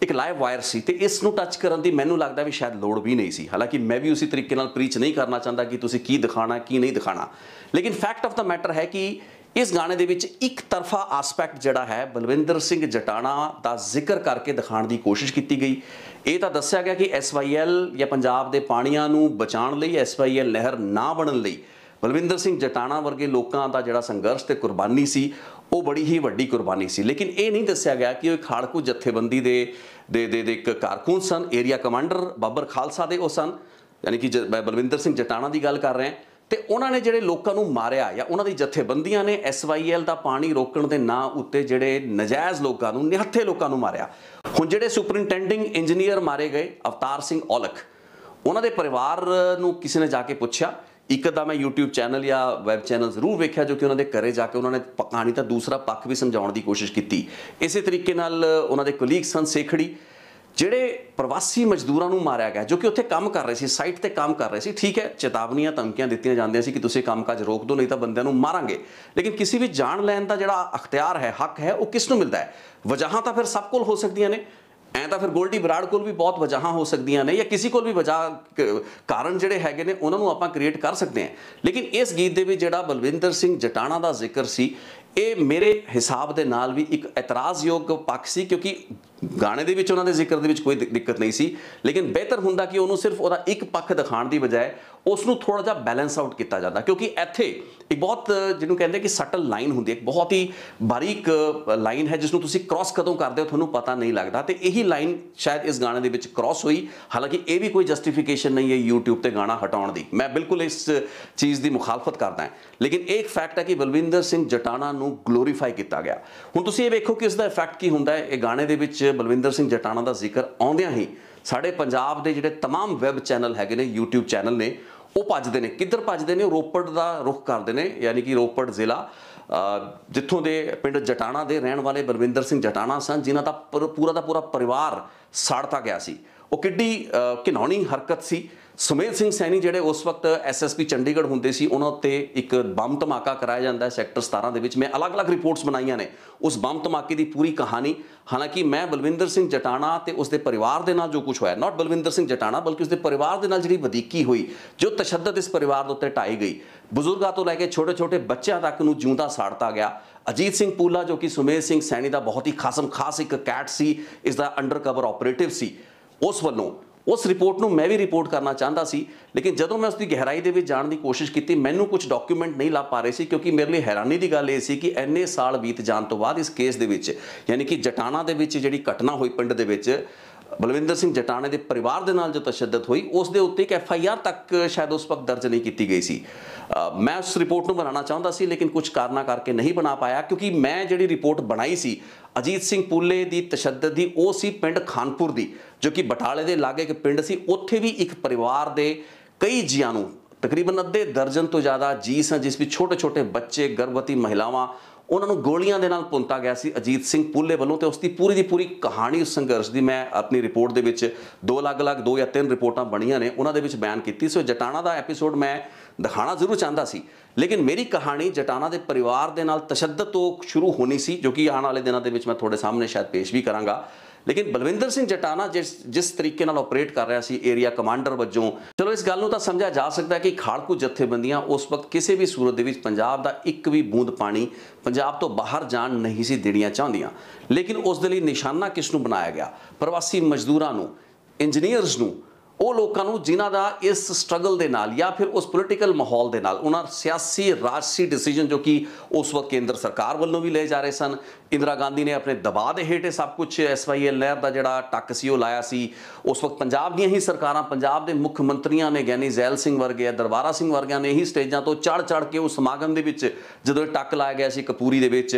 ਇੱਕ ਲਾਈਵ ਵਾਇਰ ਸੀ ਤੇ ਇਸ ਨੂੰ ਟੱਚ ਕਰਨ ਦੀ ਮੈਨੂੰ ਲੱਗਦਾ ਵੀ ਸ਼ਾਇਦ ਲੋੜ ਵੀ ਨਹੀਂ ਸੀ ਹਾਲਾਂਕਿ ਮੈਂ ਵੀ ਉਸੇ ਤਰੀਕੇ ਨਾਲ ਪ੍ਰੀਚ ਨਹੀਂ ਕਰਨਾ ਚਾਹੁੰਦਾ ਕਿ ਤੁਸੀਂ ਕੀ ਦਿਖਾਣਾ ਕੀ ਨਹੀਂ ਦਿਖਾਣਾ ਲੇਕਿਨ ਫੈਕਟ ਆਫ ਦਾ ਮੈਟਰ ਹੈ ਕਿ ਇਸ ਗਾਣੇ ਦੇ ਵਿੱਚ ਇੱਕ ਤਰਫਾ ਐਸਪੈਕਟ ਜਿਹੜਾ ਹੈ ਬਲਵਿੰਦਰ ਸਿੰਘ ਜਟਾਣਾ ਦਾ ਜ਼ਿਕਰ ਕਰਕੇ ਦਿਖਾਣ ਦੀ ਕੋਸ਼ਿਸ਼ ਕੀਤੀ ਗਈ ਇਹ ਤਾਂ ਦੱਸਿਆ ਗਿਆ ਕਿ ਐਸਵਾਈਐਲ ਜਾਂ ਪੰਜਾਬ ਦੇ ਪਾਣੀਆਂ ਨੂੰ ਬਚਾਉਣ ਲਈ ਐਸਵਾਈਐਲ ਨਹਿਰ ਨਾ ਬਣਨ ਲਈ ਬਲਵਿੰਦਰ ਸਿੰਘ ਜਟਾਣਾ ਵਰਗੇ ਲੋਕਾਂ ਦਾ ਜਿਹੜਾ ਸੰਘਰਸ਼ ਤੇ ਕੁਰਬਾਨੀ ਸੀ ਉਹ ਬੜੀ ਹੀ ਵੱਡੀ ਕੁਰਬਾਨੀ ਸੀ ਲੇਕਿਨ ਇਹ ਨਹੀਂ ਦੱਸਿਆ ਗਿਆ ਕਿ ਉਹ ਖਾਲਕੂ ਜਥੇਬੰਦੀ ਦੇ ਦੇ ਦੇ ਇੱਕ ਕਾਰਕੁਨ ਸਨ ਏਰੀਆ ਕਮਾਂਡਰ ਬਾਬਰ ਖਾਲਸਾ ਦੇ ਉਹ ਸਨ ਯਾਨੀ ਕਿ ਬਲਵਿੰਦਰ ਸਿੰਘ ਜਟਾਣਾ ਦੀ ਗੱਲ ਕਰ ਰਹੇ ਤੇ ਉਹਨਾਂ ਨੇ ਜਿਹੜੇ ਲੋਕਾਂ ਨੂੰ ਮਾਰਿਆ ਜਾਂ ਉਹਨਾਂ ਦੀ ਜਥੇਬੰਦੀਆਂ ਨੇ ਐਸਵਾਈਐਲ ਦਾ ਪਾਣੀ ਰੋਕਣ ਦੇ ਨਾਂ ਉੱਤੇ ਜਿਹੜੇ ਨਜਾਇਜ਼ ਲੋਕਾਂ ਨੂੰ ਨਿਹੱਥੇ ਲੋਕਾਂ ਨੂੰ ਮਾਰਿਆ ਹੁਣ ਜਿਹੜੇ ਸੁਪਰਿੰਟੈਂਡਿੰਗ ਇੰਜੀਨੀਅਰ ਮਾਰੇ ਗਏ ਅਵਤਾਰ ਸਿੰਘ ਔਲਖ ਉਹਨਾਂ ਦੇ ਪਰਿਵਾਰ ਨੂੰ ਕਿਸੇ ਨੇ ਜਾ ਕੇ ਪੁੱਛਿਆ ਇੱਕ ਤਾਂ ਮੈਂ YouTube ਚੈਨਲ ਜਾਂ ਵੈਬ ਚੈਨਲ ਜ਼ਰੂਰ ਵੇਖਿਆ ਜੋ ਕਿ ਉਹਨਾਂ ਦੇ ਘਰੇ ਜਾ ਕੇ ਉਹਨਾਂ ਨੇ ਕਹਾਣੀ ਤਾਂ ਦੂਸਰਾ ਪੱਖ ਵੀ ਸਮਝਾਉਣ ਦੀ ਕੋਸ਼ਿਸ਼ ਕੀਤੀ ਇਸੇ ਤਰੀਕੇ ਨਾਲ ਉਹਨਾਂ ਦੇ ਕੋਲੀਗ ਸੰ ਸੇਖੜੀ ਜਿਹੜੇ ਪ੍ਰਵਾਸੀ ਮਜ਼ਦੂਰਾਂ ਨੂੰ ਮਾਰਿਆ ਗਿਆ ਜੋ ਕਿ ਉੱਥੇ ਕੰਮ ਕਰ ਰਹੇ ਸੀ ਸਾਈਟ ਤੇ ਕੰਮ ਕਰ ਰਹੇ ਸੀ ਠੀਕ ਹੈ ਚੇਤਾਵਨੀਆਂ ਧਮਕੀਆਂ ਦਿੱਤੀਆਂ ਜਾਂਦੀਆਂ ਸੀ ਕਿ ਤੁਸੀਂ ਕੰਮਕਾਜ ਰੋਕ ਦਿਓ ਨਹੀਂ ਤਾਂ ਬੰਦਿਆਂ ਨੂੰ ਮਾਰਾਂਗੇ ਲੇਕਿਨ ਕਿਸੇ ਵੀ ਜਾਣ ਲੈਣ ਦਾ ਜਿਹੜਾ ਅਖਤਿਆਰ ਹੈ ਹੱਕ ਹੈ ਉਹ ਕਿਸ ਨੂੰ ਮਿਲਦਾ ਹੈ ਵਜਾਹਾਂ ਤਾਂ ਫਿਰ ਸਭ ਕੋਲ ਹੋ ਸਕਦੀਆਂ ਨੇ ਐ ਤਾਂ ਫਿਰ ਗੋਲਡੀ ਬਰਾੜ ਕੋਲ ਵੀ ਬਹੁਤ ਵਜਾਹਾਂ ਹੋ ਸਕਦੀਆਂ ਨੇ ਜਾਂ ਕਿਸੇ ਕੋਲ ਵੀ ਵਜਾ ਕਾਰਨ ਜਿਹੜੇ ਹੈਗੇ ਨੇ ਉਹਨਾਂ ਨੂੰ ਆਪਾਂ ਕ੍ਰੀਏਟ ਕਰ ਸਕਦੇ ਹਾਂ ਲੇਕਿਨ ਇਸ ਗੀਤ ਦੇ ਵਿੱਚ ਜਿਹੜਾ ਬਲਵਿੰਦਰ ਸਿੰਘ ਜਟਾਣਾ ਦਾ ਜ਼ਿਕਰ ਸੀ ਇਹ ਮੇਰੇ ਹਿਸਾਬ ਦੇ ਨਾਲ ਵੀ ਇੱਕ ਇਤਰਾਜ਼ਯੋਗ ਪੱਖ ਸੀ ਕਿਉਂਕਿ ਗਾਣੇ ਦੇ ਵਿੱਚ ਉਹਨਾਂ ਦੇ ਜ਼ਿਕਰ ਦੇ ਵਿੱਚ ਕੋਈ ਦਿੱਕਤ ਨਹੀਂ ਸੀ ਲੇਕਿਨ ਬਿਹਤਰ ਹੁੰਦਾ ਕਿ ਉਹਨੂੰ ਸਿਰਫ ਉਹਦਾ ਇੱਕ ਪੱਖ ਦਿਖਾਉਣ ਦੀ ਬਜਾਏ ਉਸ ਨੂੰ ਥੋੜਾ ਜਿਹਾ ਬੈਲੈਂਸ ਆਊਟ ਕੀਤਾ ਜਾਂਦਾ ਕਿਉਂਕਿ ਇੱਥੇ ਇੱਕ ਬਹੁਤ ਜਿਹਨੂੰ ਕਹਿੰਦੇ ਕਿ ਸਟਲ ਲਾਈਨ ਹੁੰਦੀ ਹੈ ਇੱਕ ਬਹੁਤ ਹੀ ਬਾਰੀਕ ਲਾਈਨ ਹੈ ਜਿਸ ਨੂੰ ਤੁਸੀਂ ਕ੍ਰਾਸ ਕਦੋਂ ਕਰਦੇ ਹੋ ਤੁਹਾਨੂੰ ਪਤਾ ਨਹੀਂ ਲੱਗਦਾ ਤੇ ਇਹੀ ਲਾਈਨ ਸ਼ਾਇਦ ਇਸ ਗਾਣੇ ਦੇ ਵਿੱਚ ਕ੍ਰਾਸ ਹੋਈ ਹਾਲਾਂਕਿ ਇਹ ਵੀ ਕੋਈ ਜਸਟੀਫਿਕੇਸ਼ਨ ਨਹੀਂ ਹੈ YouTube ਤੇ ਗਾਣਾ ਹਟਾਉਣ ਦੀ ਮੈਂ ਬਿਲਕੁਲ ਇਸ ਚੀਜ਼ ਦੀ ਮੁਖਾਲਫਤ ਕਰਦਾ ਹਾਂ ਲੇਕਿਨ ਇਹ ਇੱਕ ਫੈਕਟ ਹੈ ਕਿ ਬਲਵਿੰਦਰ ਸਿੰਘ ਜਟਾਣਾ ਨੂੰ ਗਲੋਰੀਫਾਈ ਕੀਤਾ ਗਿਆ ਹੁਣ ਤੁਸੀਂ ਇਹ ਵੇਖੋ ਕਿ ਇਸ ਦਾ ਇਫੈਕਟ ਕੀ ਹੁੰਦਾ ਹੈ ਇਹ ਗਾਣੇ ਦੇ ਵਿੱਚ ਬਲਵਿੰਦਰ ਸਿੰਘ ਜਟਾਣਾ ਦਾ ਜ਼ਿਕਰ ਆਉਂਦਿਆਂ ਹੀ ਸਾਡੇ ਪੰਜਾਬ ਦੇ ਜਿਹੜੇ तमाम ਵੈਬ ਚੈਨਲ ਹੈਗੇ ਨੇ YouTube ਚੈਨਲ ਨੇ ਉਹ ਭੱਜਦੇ ਨੇ ਕਿੱਧਰ ਭੱਜਦੇ ਨੇ ਰੋਪੜ ਦਾ ਰੁਖ ਕਰਦੇ ਨੇ ਯਾਨੀ ਕਿ ਰੋਪੜ ਜ਼ਿਲ੍ਹਾ ਜਿੱਥੋਂ ਦੇ ਪਿੰਡ ਜਟਾਣਾ ਦੇ ਰਹਿਣ ਵਾਲੇ ਬਲਵਿੰਦਰ ਸਿੰਘ ਜਟਾਣਾ ਸਨ ਜਿਨ੍ਹਾਂ ਦਾ ਪੂਰਾ ਦਾ ਪੂਰਾ ਪਰਿਵਾਰ ਸਾੜਤਾ ਗਿਆ ਸੀ ਉਹ ਕਿੱਡੀ ਘਿਨੌਣੀ ਹਰਕਤ ਸੀ ਸੁਮੇਲ ਸਿੰਘ ਸੈਣੀ ਜਿਹੜੇ ਉਸ ਵਕਤ ਐਸਐਸਪੀ ਚੰਡੀਗੜ੍ਹ ਹੁੰਦੇ ਸੀ ਉਹਨਾਂ ਉੱਤੇ ਇੱਕ ਬੰਬ ਧਮਾਕਾ ਕਰਾਇਆ ਜਾਂਦਾ ਹੈ ਸੈਕਟਰ 17 ਦੇ ਵਿੱਚ ਮੈਂ ਅਲੱਗ-ਅਲੱਗ ਰਿਪੋਰਟਸ ਬਣਾਈਆਂ ਨੇ ਉਸ ਬੰਬ ਧਮਾਕੇ ਦੀ ਪੂਰੀ ਕਹਾਣੀ ਹਾਲਾਂਕਿ ਮੈਂ ਬਲਵਿੰਦਰ ਸਿੰਘ ਜਟਾਣਾ ਤੇ ਉਸ ਦੇ ਪਰਿਵਾਰ ਦੇ ਨਾਲ ਜੋ ਕੁਝ ਹੋਇਆ ਨਾਟ ਬਲਵਿੰਦਰ ਸਿੰਘ ਜਟਾਣਾ ਬਲਕਿ ਉਸ ਦੇ ਪਰਿਵਾਰ ਦੇ ਨਾਲ ਜਿਹੜੀ ਵਧੀਕੀ ਹੋਈ ਜੋ ਤਸ਼ੱਦਦ ਇਸ ਪਰਿਵਾਰ ਦੇ ਉੱਤੇ ਟਾਈ ਗਈ ਬਜ਼ੁਰਗਾਂ ਤੋਂ ਲੈ ਕੇ ਛੋਟੇ-ਛੋਟੇ ਬੱਚਿਆਂ ਤੱਕ ਨੂੰ ਜਿਉਂਦਾ ਸਾੜਤਾ ਗਿਆ ਅਜੀਤ ਸਿੰਘ ਪੂਲਾ ਜੋ ਕਿ ਸੁਮੇਲ ਸਿੰਘ ਸੈਣੀ ਦਾ ਬਹੁਤ ਹੀ ਖਾਸਮ ਖਾਸ ਇੱਕ ਕੈਟ ਸੀ ਇਸ ਦਾ ਅੰਡਰ ਆਪਰੇਟਿਵ ਸੀ ਉਸ ਵੱਲੋਂ ਉਸ ਰਿਪੋਰਟ ਨੂੰ ਮੈਂ ਵੀ ਰਿਪੋਰਟ ਕਰਨਾ ਚਾਹੁੰਦਾ ਸੀ ਲੇਕਿਨ ਜਦੋਂ ਮੈਂ ਉਸ ਦੀ ਗਹਿਰਾਈ ਦੇ ਵਿੱਚ ਜਾਣ ਦੀ ਕੋਸ਼ਿਸ਼ ਕੀਤੀ ਮੈਨੂੰ ਕੁਝ ਡਾਕੂਮੈਂਟ ਨਹੀਂ ਲੱਭ ਪਾ ਰਹੇ ਸੀ ਕਿਉਂਕਿ ਮੇਰੇ ਲਈ ਹੈਰਾਨੀ ਦੀ ਗੱਲ ਇਹ ਸੀ ਕਿ ਐਨੇ ਸਾਲ ਬੀਤ ਜਾਣ ਤੋਂ ਬਾਅਦ ਇਸ ਕੇਸ ਦੇ ਵਿੱਚ ਯਾਨੀ ਕਿ ਜਟਾਣਾ ਦੇ ਵਿੱਚ ਜਿਹੜੀ ਘਟਨਾ ਹੋਈ ਪਿੰਡ ਦੇ ਵਿੱਚ ਬਲਵਿੰਦਰ ਸਿੰਘ ਜਟਾਣੇ ਦੇ ਪਰਿਵਾਰ ਦੇ ਨਾਲ ਜੋ ਤਸ਼ੱਦਦ ਹੋਈ ਉਸ ਦੇ ਉੱਤੇ ਇੱਕ ਐਫ ਆਈ ਆਰ ਤੱਕ ਸ਼ਾਇਦ ਉਸ ਵਕਤ ਦਰਜ ਨਹੀਂ ਕੀਤੀ ਗਈ ਸੀ ਮੈਂ ਉਸ ਰਿਪੋਰਟ ਨੂੰ ਬਣਾਉਣਾ ਚਾਹੁੰਦਾ ਸੀ ਲੇਕਿਨ ਕੁਝ ਕਾਰਨਾ ਕਰਕੇ ਨਹੀਂ ਬਣਾ ਪਾਇਆ ਕਿਉਂਕਿ ਮੈਂ ਜਿਹੜੀ ਰਿਪੋਰਟ ਬਣਾਈ ਸੀ ਅਜੀਤ ਸਿੰਘ ਪੁੱਲੇ ਦੀ ਤਸ਼ੱਦਦ ਦੀ ਉਹ ਸੀ ਪਿੰਡ ਖਾਨਪੁਰ ਦੀ ਜੋ ਕਿ ਬਟਾਲੇ ਦੇ ਲਾਗੇ ਇੱਕ ਪਿੰਡ ਸੀ ਉੱਥੇ ਵੀ ਇੱਕ ਪਰਿਵਾਰ ਦੇ ਕਈ ਜੀਆਂ ਨੂੰ ਤਕਰੀਬਨ ਅੱਧੇ ਦਰਜਨ ਤੋਂ ਜ਼ਿਆਦਾ ਜੀ ਸਨ ਜਿਸ ਵਿੱਚ ਛੋਟੇ-ਛੋਟੇ ਬੱਚੇ ਗਰਭਵਤੀ ਮਹਿਲਾਵਾਂ ਉਹਨਾਂ ਨੂੰ ਗੋਲੀਆਂ ਦੇ ਨਾਲ ਪੁੰਤਾ ਗਿਆ ਸੀ ਅਜੀਤ ਸਿੰਘ ਪੁੱਲੇ ਵੱਲੋਂ ਤੇ ਉਸ ਦੀ ਪੂਰੀ ਦੀ ਪੂਰੀ ਕਹਾਣੀ ਉਸ ਸੰਘਰਸ਼ ਦੀ ਮੈਂ ਆਪਣੀ ਰਿਪੋਰਟ ਦੇ ਵਿੱਚ ਦੋ ਅਲੱਗ-ਅਲੱਗ ਦੋ ਜਾਂ ਤਿੰਨ ਰਿਪੋਰਟਾਂ ਬਣੀਆਂ ਨੇ ਉਹਨਾਂ ਦੇ ਵਿੱਚ ਬਿਆਨ ਕੀਤੀ ਸੋ ਜਟਾਣਾ ਦਾ ਐਪੀਸੋਡ ਮੈਂ ਦਿਖਾਣਾ ਜ਼ਰੂਰ ਚਾਹੁੰਦਾ ਸੀ ਲੇਕਿਨ ਮੇਰੀ ਕਹਾਣੀ ਜਟਾਣਾ ਦੇ ਪਰਿਵਾਰ ਦੇ ਨਾਲ ਤਸ਼ੱਦਦ ਤੋਂ ਸ਼ੁਰੂ ਹੋਣੀ ਸੀ ਜੋ ਕਿ ਆਉਣ ਵਾਲੇ ਦਿਨਾਂ ਦੇ ਵਿੱਚ ਮੈਂ ਤੁਹਾਡੇ ਸਾਹਮਣੇ ਸ਼ਾਇਦ ਪੇਸ਼ ਵੀ ਕਰਾਂਗਾ ਲੇਕਿਨ ਬਲਵਿੰਦਰ ਸਿੰਘ ਜਟਾਣਾ ਜਿਸ ਜਿਸ ਤਰੀਕੇ ਨਾਲ ਆਪਰੇਟ ਕਰ ਰਿਹਾ ਸੀ ਏਰੀਆ ਕਮਾਂਡਰ ਵੱਜੋਂ ਚਲੋ ਇਸ ਗੱਲ ਨੂੰ ਤਾਂ ਸਮਝਿਆ ਜਾ ਸਕਦਾ ਕਿ ਖਾਲਕੂ ਜਥੇਬੰਦੀਆਂ ਉਸ ਵਕਤ ਕਿਸੇ ਵੀ ਸੂਰਤ ਦੇ ਵਿੱਚ ਪੰਜਾਬ ਦਾ ਇੱਕ ਵੀ ਬੂੰਦ ਪਾਣੀ ਪੰਜਾਬ ਤੋਂ ਬਾਹਰ ਜਾਣ ਨਹੀਂ ਸੀ ਦੇਣੀਆਂ ਚਾਹੁੰਦੀਆਂ ਲੇਕਿਨ ਉਸ ਦੇ ਲਈ ਨਿਸ਼ਾਨਾ ਕਿਸ ਨੂੰ ਬਣਾਇਆ ਗਿਆ ਪ੍ਰਵਾਸੀ ਮਜ਼ਦੂਰਾਂ ਨੂੰ ਇੰਜੀਨੀਅਰਸ ਨੂੰ ਉਹ ਲੋਕਾਂ ਨੂੰ ਜਿਨ੍ਹਾਂ ਦਾ ਇਸ ਸਟਰਗਲ ਦੇ ਨਾਲ ਜਾਂ ਫਿਰ ਉਸ ਪੋਲੀਟੀਕਲ ਮਾਹੌਲ ਦੇ ਨਾਲ ਉਹਨਾਂ ਸਿਆਸੀ ਰਾਜਸੀ ਡਿਸੀਜਨ ਜੋ ਕਿ ਉਸ ਵਕਤ ਕੇਂਦਰ ਸਰਕਾਰ ਵੱਲੋਂ ਵੀ ਲਏ ਜਾ ਰਹੇ ਸਨ ਇੰਦਰਾ ਗਾਂਧੀ ਨੇ ਆਪਣੇ ਦਬਾਅ ਦੇ ਹੇਠ ਸਭ ਕੁਝ ਐਸਵਾਈਐਲ ਲਹਿਰ ਦਾ ਜਿਹੜਾ ਟੱਕ ਸੀ ਉਹ ਲਾਇਆ ਸੀ ਉਸ ਵਕਤ ਪੰਜਾਬ ਦੀਆਂ ਹੀ ਸਰਕਾਰਾਂ ਪੰਜਾਬ ਦੇ ਮੁੱਖ ਮੰਤਰੀਆਂ ਨੇ ਗਿਆਨੀ ਜ਼ੈਲ ਸਿੰਘ ਵਰਗੇ ਆ ਦਰਬਾਰਾ ਸਿੰਘ ਵਰਗਿਆਂ ਨੇ ਇਹੀ ਸਟੇਜਾਂ ਤੋਂ ਚੜ ਚੜ ਕੇ ਉਸ ਸਮਾਗਮ ਦੇ ਵਿੱਚ ਜਦੋਂ ਟੱਕ ਲਾਇਆ ਗਿਆ ਸੀ ਕਪੂਰੀ ਦੇ ਵਿੱਚ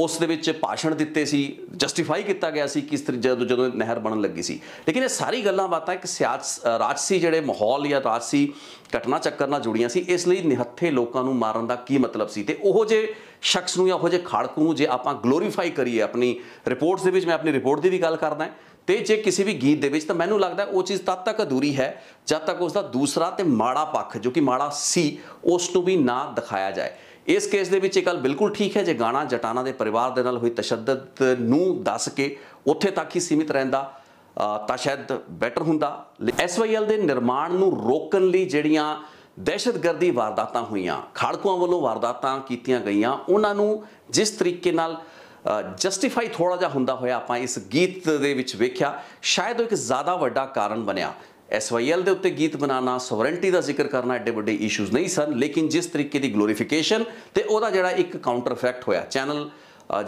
ਉਸ ਦੇ ਵਿੱਚ ਭਾਸ਼ਣ ਦਿੱਤੇ ਸੀ ਜਸਟੀਫਾਈ ਕੀਤਾ ਗਿਆ ਸੀ ਕਿਸ ਜਦੋਂ ਜਦੋਂ ਨਹਿਰ ਬਣਨ ਲੱਗੀ ਸੀ ਲੇਕਿਨ ਇਹ ਸਾਰੀ ਗੱਲਾਂ ਬਾਤਾਂ ਇੱਕ ਸਿਆਸ ਰਾਜਸੀ ਜਿਹੜੇ ਮਾਹੌਲ ਜਾਂ ਰਾਜਸੀ ਘਟਨਾ ਚੱਕਰ ਨਾਲ ਜੁੜੀਆਂ ਸੀ ਇਸ ਲਈ ਨਿਹੱਥੇ ਲੋਕਾਂ ਨੂੰ ਮਾਰਨ ਦਾ ਕੀ ਮਤਲਬ ਸੀ ਤੇ ਉਹੋ ਜੇ ਸ਼ਖਸ ਨੂੰ ਜਾਂ ਉਹੋ ਜੇ ਖਾੜਕੂ ਨੂੰ ਜੇ ਆਪਾਂ ਗਲੋਰੀਫਾਈ ਕਰੀਏ ਆਪਣੀ ਰਿਪੋਰਟਸ ਦੇ ਵਿੱਚ ਮੈਂ ਆਪਣੀ ਰਿਪੋਰਟ ਦੀ ਵੀ ਗੱਲ ਕਰਦਾ ਤੇ ਜੇ ਕਿਸੇ ਵੀ ਗੀਤ ਦੇ ਵਿੱਚ ਤਾਂ ਮੈਨੂੰ ਲੱਗਦਾ ਉਹ ਚੀਜ਼ ਤਦ ਤੱਕ ਅਧੂਰੀ ਹੈ ਜਦ ਤੱਕ ਉਸ ਦਾ ਦੂਸਰਾ ਤੇ ਮਾੜਾ ਪੱਖ ਜੋ ਕਿ ਮਾੜਾ ਸੀ ਉਸ ਨੂੰ ਵੀ ਨਾ ਦਿਖਾਇਆ ਜਾਏ ਇਸ ਕੇਸ ਦੇ ਵਿੱਚ ਇਹ ਗੱਲ ਬਿਲਕੁਲ ਠੀਕ ਹੈ ਜੇ ਗਾਣਾ ਜਟਾਣਾ ਦੇ ਪਰਿਵਾਰ ਦੇ ਨਾਲ ਹੋਈ ਤਸ਼ੱਦਦ ਨੂੰ ਦੱਸ ਕੇ ਉੱਥੇ ਤੱਕ ਹੀ ਸੀਮਿਤ ਰਹਿੰਦਾ ਤਾਂ ਸ਼ਾਇਦ ਬੈਟਰ ਹੁੰਦਾ ਐਸਵਾਈਐਲ ਦੇ ਨਿਰਮਾਣ ਨੂੰ ਰੋਕਣ ਲਈ ਜਿਹੜੀਆਂ ਦਹਿਸ਼ਤਗਰਦੀ ਵਾਰਦਾਤਾਂ ਹੋਈਆਂ ਖੜਕੂਆਂ ਵੱਲੋਂ ਵਾਰਦਾਤਾਂ ਕੀਤੀਆਂ ਗਈਆਂ ਉਹਨਾਂ ਨੂੰ ਜਿਸ ਤਰੀਕੇ ਨਾਲ ਜਸਟੀਫਾਈ ਥੋੜਾ ਜਿਹਾ ਹੁੰਦਾ ਹੋਇਆ ਆਪਾਂ ਇਸ ਗੀਤ ਦੇ ਵਿੱਚ ਵੇਖਿਆ ਸ਼ਾਇਦ ਉਹ ਇੱਕ ਜ਼ਿਆਦਾ ਵੱਡਾ ਕਾਰਨ ਬਣਿਆ ਐਸਵਾਈਐਲ ਦੇ ਉੱਤੇ ਗੀਤ ਬਣਾਉਣਾ ਸੋਵਰੈਂਟੀ ਦਾ ਜ਼ਿਕਰ ਕਰਨਾ ਐਡੇ ਵੱਡੇ ਇਸ਼ੂਜ਼ ਨਹੀਂ ਸਨ ਲੇਕਿਨ ਜਿਸ ਤਰੀਕੇ ਦੀ ਗਲੋਰੀਫਿਕੇਸ਼ਨ ਤੇ ਉਹਦਾ ਜਿਹੜਾ ਇੱਕ ਕਾਊਂਟਰ ਇਫੈਕਟ ਹੋਇਆ ਚੈਨਲ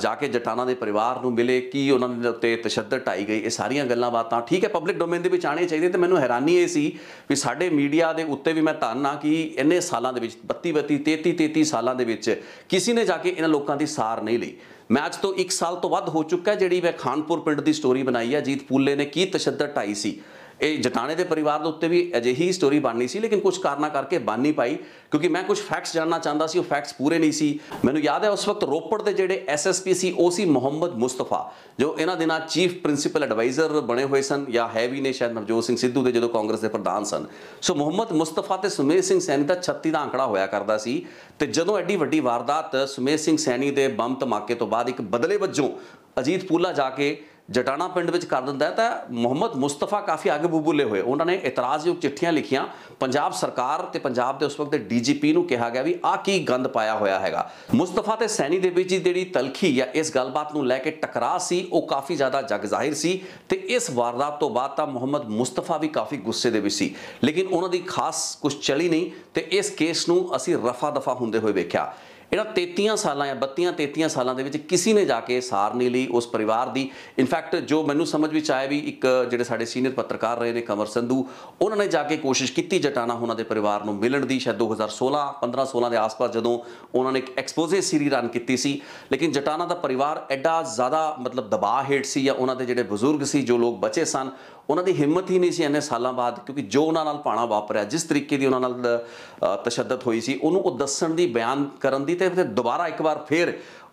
ਜਾ ਕੇ ਜਟਾਨਾ ਦੇ ਪਰਿਵਾਰ ਨੂੰ ਮਿਲੇ ਕਿ ਉਹਨਾਂ ਦੇ ਉੱਤੇ ਤਸ਼ੱਦਦ ਢਾਈ ਗਈ ਇਹ ਸਾਰੀਆਂ ਗੱਲਾਂ ਬਾਤਾਂ ਠੀਕ ਹੈ ਪਬਲਿਕ ਡੋਮੇਨ ਦੇ ਵਿੱਚ ਆਣੇ ਚਾਹੀਦੇ ਤੇ ਮੈਨੂੰ ਹੈਰਾਨੀ ਇਹ ਸੀ ਵੀ ਸਾਡੇ ਮੀਡੀਆ ਦੇ ਉੱਤੇ ਵੀ ਮੈਂ ਧੰਨਾ ਕਿ ਇੰਨੇ ਸਾਲਾਂ ਦੇ ਵਿੱਚ 32 32 33 33 ਸਾਲਾਂ ਦੇ ਵਿੱਚ ਕਿਸੇ ਨੇ ਜਾ ਕੇ ਇਹਨਾਂ ਲੋਕਾਂ ਦੀ ਸਾਰ ਨਹੀਂ ਲਈ ਮੈਂ ਅੱਜ ਤੋਂ 1 ਸਾਲ ਤੋਂ ਵੱਧ ਹੋ ਚੁੱਕਾ ਜਿਹੜੀ ਮੈਂ ਖਾਨਪੁਰ ਪਿੰਡ ਦੀ ਸਟੋਰੀ ਬਣਾਈ ਹੈ ਜੀਤ ਪੂਲੇ ਨੇ ਕੀ ਤਸ਼ੱਦਦ ਢਾਈ ਸੀ ਇਹ ਜਟਾਣੇ ਦੇ ਪਰਿਵਾਰ ਦੇ ਉੱਤੇ ਵੀ ਅਜਿਹੀ ਸਟੋਰੀ ਬਣਨੀ ਸੀ ਲੇਕਿਨ ਕੁਝ ਕਾਰਨਾ ਕਰਕੇ ਬਣ ਨਹੀਂ ਪਾਈ ਕਿਉਂਕਿ ਮੈਂ ਕੁਝ ਫੈਕਟਸ ਜਾਨਣਾ ਚਾਹੁੰਦਾ ਸੀ ਉਹ ਫੈਕਟਸ ਪੂਰੇ ਨਹੀਂ ਸੀ ਮੈਨੂੰ ਯਾਦ ਹੈ ਉਸ ਵਕਤ ਰੋਪੜ ਦੇ ਜਿਹੜੇ ਐਸਐਸਪੀ ਸੀ ਉਹ ਸੀ ਮੁਹੰਮਦ ਮੁਸਤਫਾ ਜੋ ਇਹਨਾਂ ਦਿਨਾਂ ਚੀਫ ਪ੍ਰਿੰਸੀਪਲ ਐਡਵਾਈਜ਼ਰ ਬਣੇ ਹੋਏ ਸਨ ਜਾਂ ਹੈ ਵੀ ਨੇ ਸ਼ਾਇਦ ਨਵਜੋਤ ਸਿੰਘ ਸਿੱਧੂ ਦੇ ਜਦੋਂ ਕਾਂਗਰਸ ਦੇ ਪ੍ਰਧਾਨ ਸਨ ਸੋ ਮੁਹੰਮਦ ਮੁਸਤਫਾ ਤੇ ਸੁਮੇਸ਼ ਸਿੰਘ ਸੈਣੀ ਦਾ 36 ਦਾ ਅੰਕੜਾ ਹੋਇਆ ਕਰਦਾ ਸੀ ਤੇ ਜਦੋਂ ਐਡੀ ਵੱਡੀ ਵਾਰਦਾਤ ਸੁਮੇਸ਼ ਸਿੰਘ ਸੈਣੀ ਦੇ ਬੰਬ ਧਮਾਕੇ ਤੋਂ ਬਾਅਦ ਇੱਕ ਬਦਲੇ ਵਜੋਂ ਅਜੀਤ ਪੂਲਾ ਜਾ ਕੇ ਜਟਾਣਾ ਪਿੰਡ ਵਿੱਚ ਕਰ ਦਿੰਦਾ ਤਾਂ ਮੁਹੰਮਦ ਮੁਸਤਫਾ ਕਾਫੀ ਅੱਗ ਬੁਬੂਲੇ ਹੋਏ ਉਹਨਾਂ ਨੇ ਇਤਰਾਜ਼ਯੋਗ ਚਿੱਠੀਆਂ ਲਿਖੀਆਂ ਪੰਜਾਬ ਸਰਕਾਰ ਤੇ ਪੰਜਾਬ ਦੇ ਉਸ ਵਕਤ ਦੇ ਡੀਜੀਪੀ ਨੂੰ ਕਿਹਾ ਗਿਆ ਵੀ ਆ ਕੀ ਗੰਦ ਪਾਇਆ ਹੋਇਆ ਹੈਗਾ ਮੁਸਤਫਾ ਤੇ ਸੈਣੀ ਦੇ ਵਿੱਚ ਜਿਹੜੀ ਤਲਖੀ ਜਾਂ ਇਸ ਗੱਲਬਾਤ ਨੂੰ ਲੈ ਕੇ ਟਕਰਾਅ ਸੀ ਉਹ ਕਾਫੀ ਜ਼ਿਆਦਾ ਜਗ ਜ਼ਾਹਿਰ ਸੀ ਤੇ ਇਸ ਵਾਰਦਾਤ ਤੋਂ ਬਾਅਦ ਤਾਂ ਮੁਹੰਮਦ ਮੁਸਤਫਾ ਵੀ ਕਾਫੀ ਗੁੱਸੇ ਦੇ ਵਿੱਚ ਸੀ ਲੇਕਿਨ ਉਹਨਾਂ ਦੀ ਖਾਸ ਕੁਝ ਚਲੀ ਨਹੀਂ ਤੇ ਇਸ ਕੇਸ ਨੂੰ ਅਸੀਂ ਰਫਾ ਦਫਾ ਹੁੰਦੇ ਹੋਏ ਵੇਖਿਆ ਇਹਨਾਂ 33 ਸਾਲਾਂ ਜਾਂ 32 33 ਸਾਲਾਂ ਦੇ ਵਿੱਚ ਕਿਸੇ ਨੇ ਜਾ ਕੇ ਸਾਰ ਨਹੀਂ ਲਈ ਉਸ ਪਰਿਵਾਰ ਦੀ ਇਨਫੈਕਟ ਜੋ ਮੈਨੂੰ ਸਮਝ ਵਿੱਚ ਆਇਆ ਵੀ ਇੱਕ ਜਿਹੜੇ ਸਾਡੇ ਸੀਨੀਅਰ ਪੱਤਰਕਾਰ ਰਹੇ ਨੇ ਕਮਰ ਸੰਧੂ ਉਹਨਾਂ ਨੇ ਜਾ ਕੇ ਕੋਸ਼ਿਸ਼ ਕੀਤੀ ਜਟਾਣਾ ਉਹਨਾਂ ਦੇ ਪਰਿਵਾਰ ਨੂੰ ਮਿਲਣ ਦੀ ਸ਼ਾਇਦ 2016 15 16 ਦੇ ਆਸ-ਪਾਸ ਜਦੋਂ ਉਹਨਾਂ ਨੇ ਇੱਕ ਐਕਸਪੋਜ਼ੇ ਸੀਰੀ ਰਨ ਕੀਤੀ ਸੀ ਲੇਕਿਨ ਜਟਾਣਾ ਦਾ ਪਰਿਵਾਰ ਐਡਾ ਜ਼ਿਆਦਾ ਮਤਲਬ ਦਬਾਅ ਹੇਠ ਸੀ ਜਾਂ ਉਹਨਾਂ ਦੇ ਜਿਹੜੇ ਬਜ਼ੁਰਗ ਸੀ ਜੋ ਲੋਕ ਬਚੇ ਸਨ ਉਹਨਾਂ ਦੀ ਹਿੰਮਤ ਹੀ ਨਹੀਂ ਸੀ ਇੰਨੇ ਸਾਲਾਂ ਬਾਅਦ ਕਿਉਂਕਿ ਜੋ ਉਹਨਾਂ ਨਾਲ ਪਾਣਾ ਵਾਪਰਿਆ ਜਿਸ ਤਰੀਕੇ ਦੀ ਉਹਨਾਂ ਨਾਲ ਤਸ਼ੱਦਦ ਹੋਈ ਸੀ ਉਹਨੂੰ ਉਹ ਦੱਸਣ ਦੀ ਬਿਆਨ ਕਰਨ ਦੀ ਤੇ ਦੁਬਾਰਾ ਇੱਕ ਵਾਰ ਫੇਰ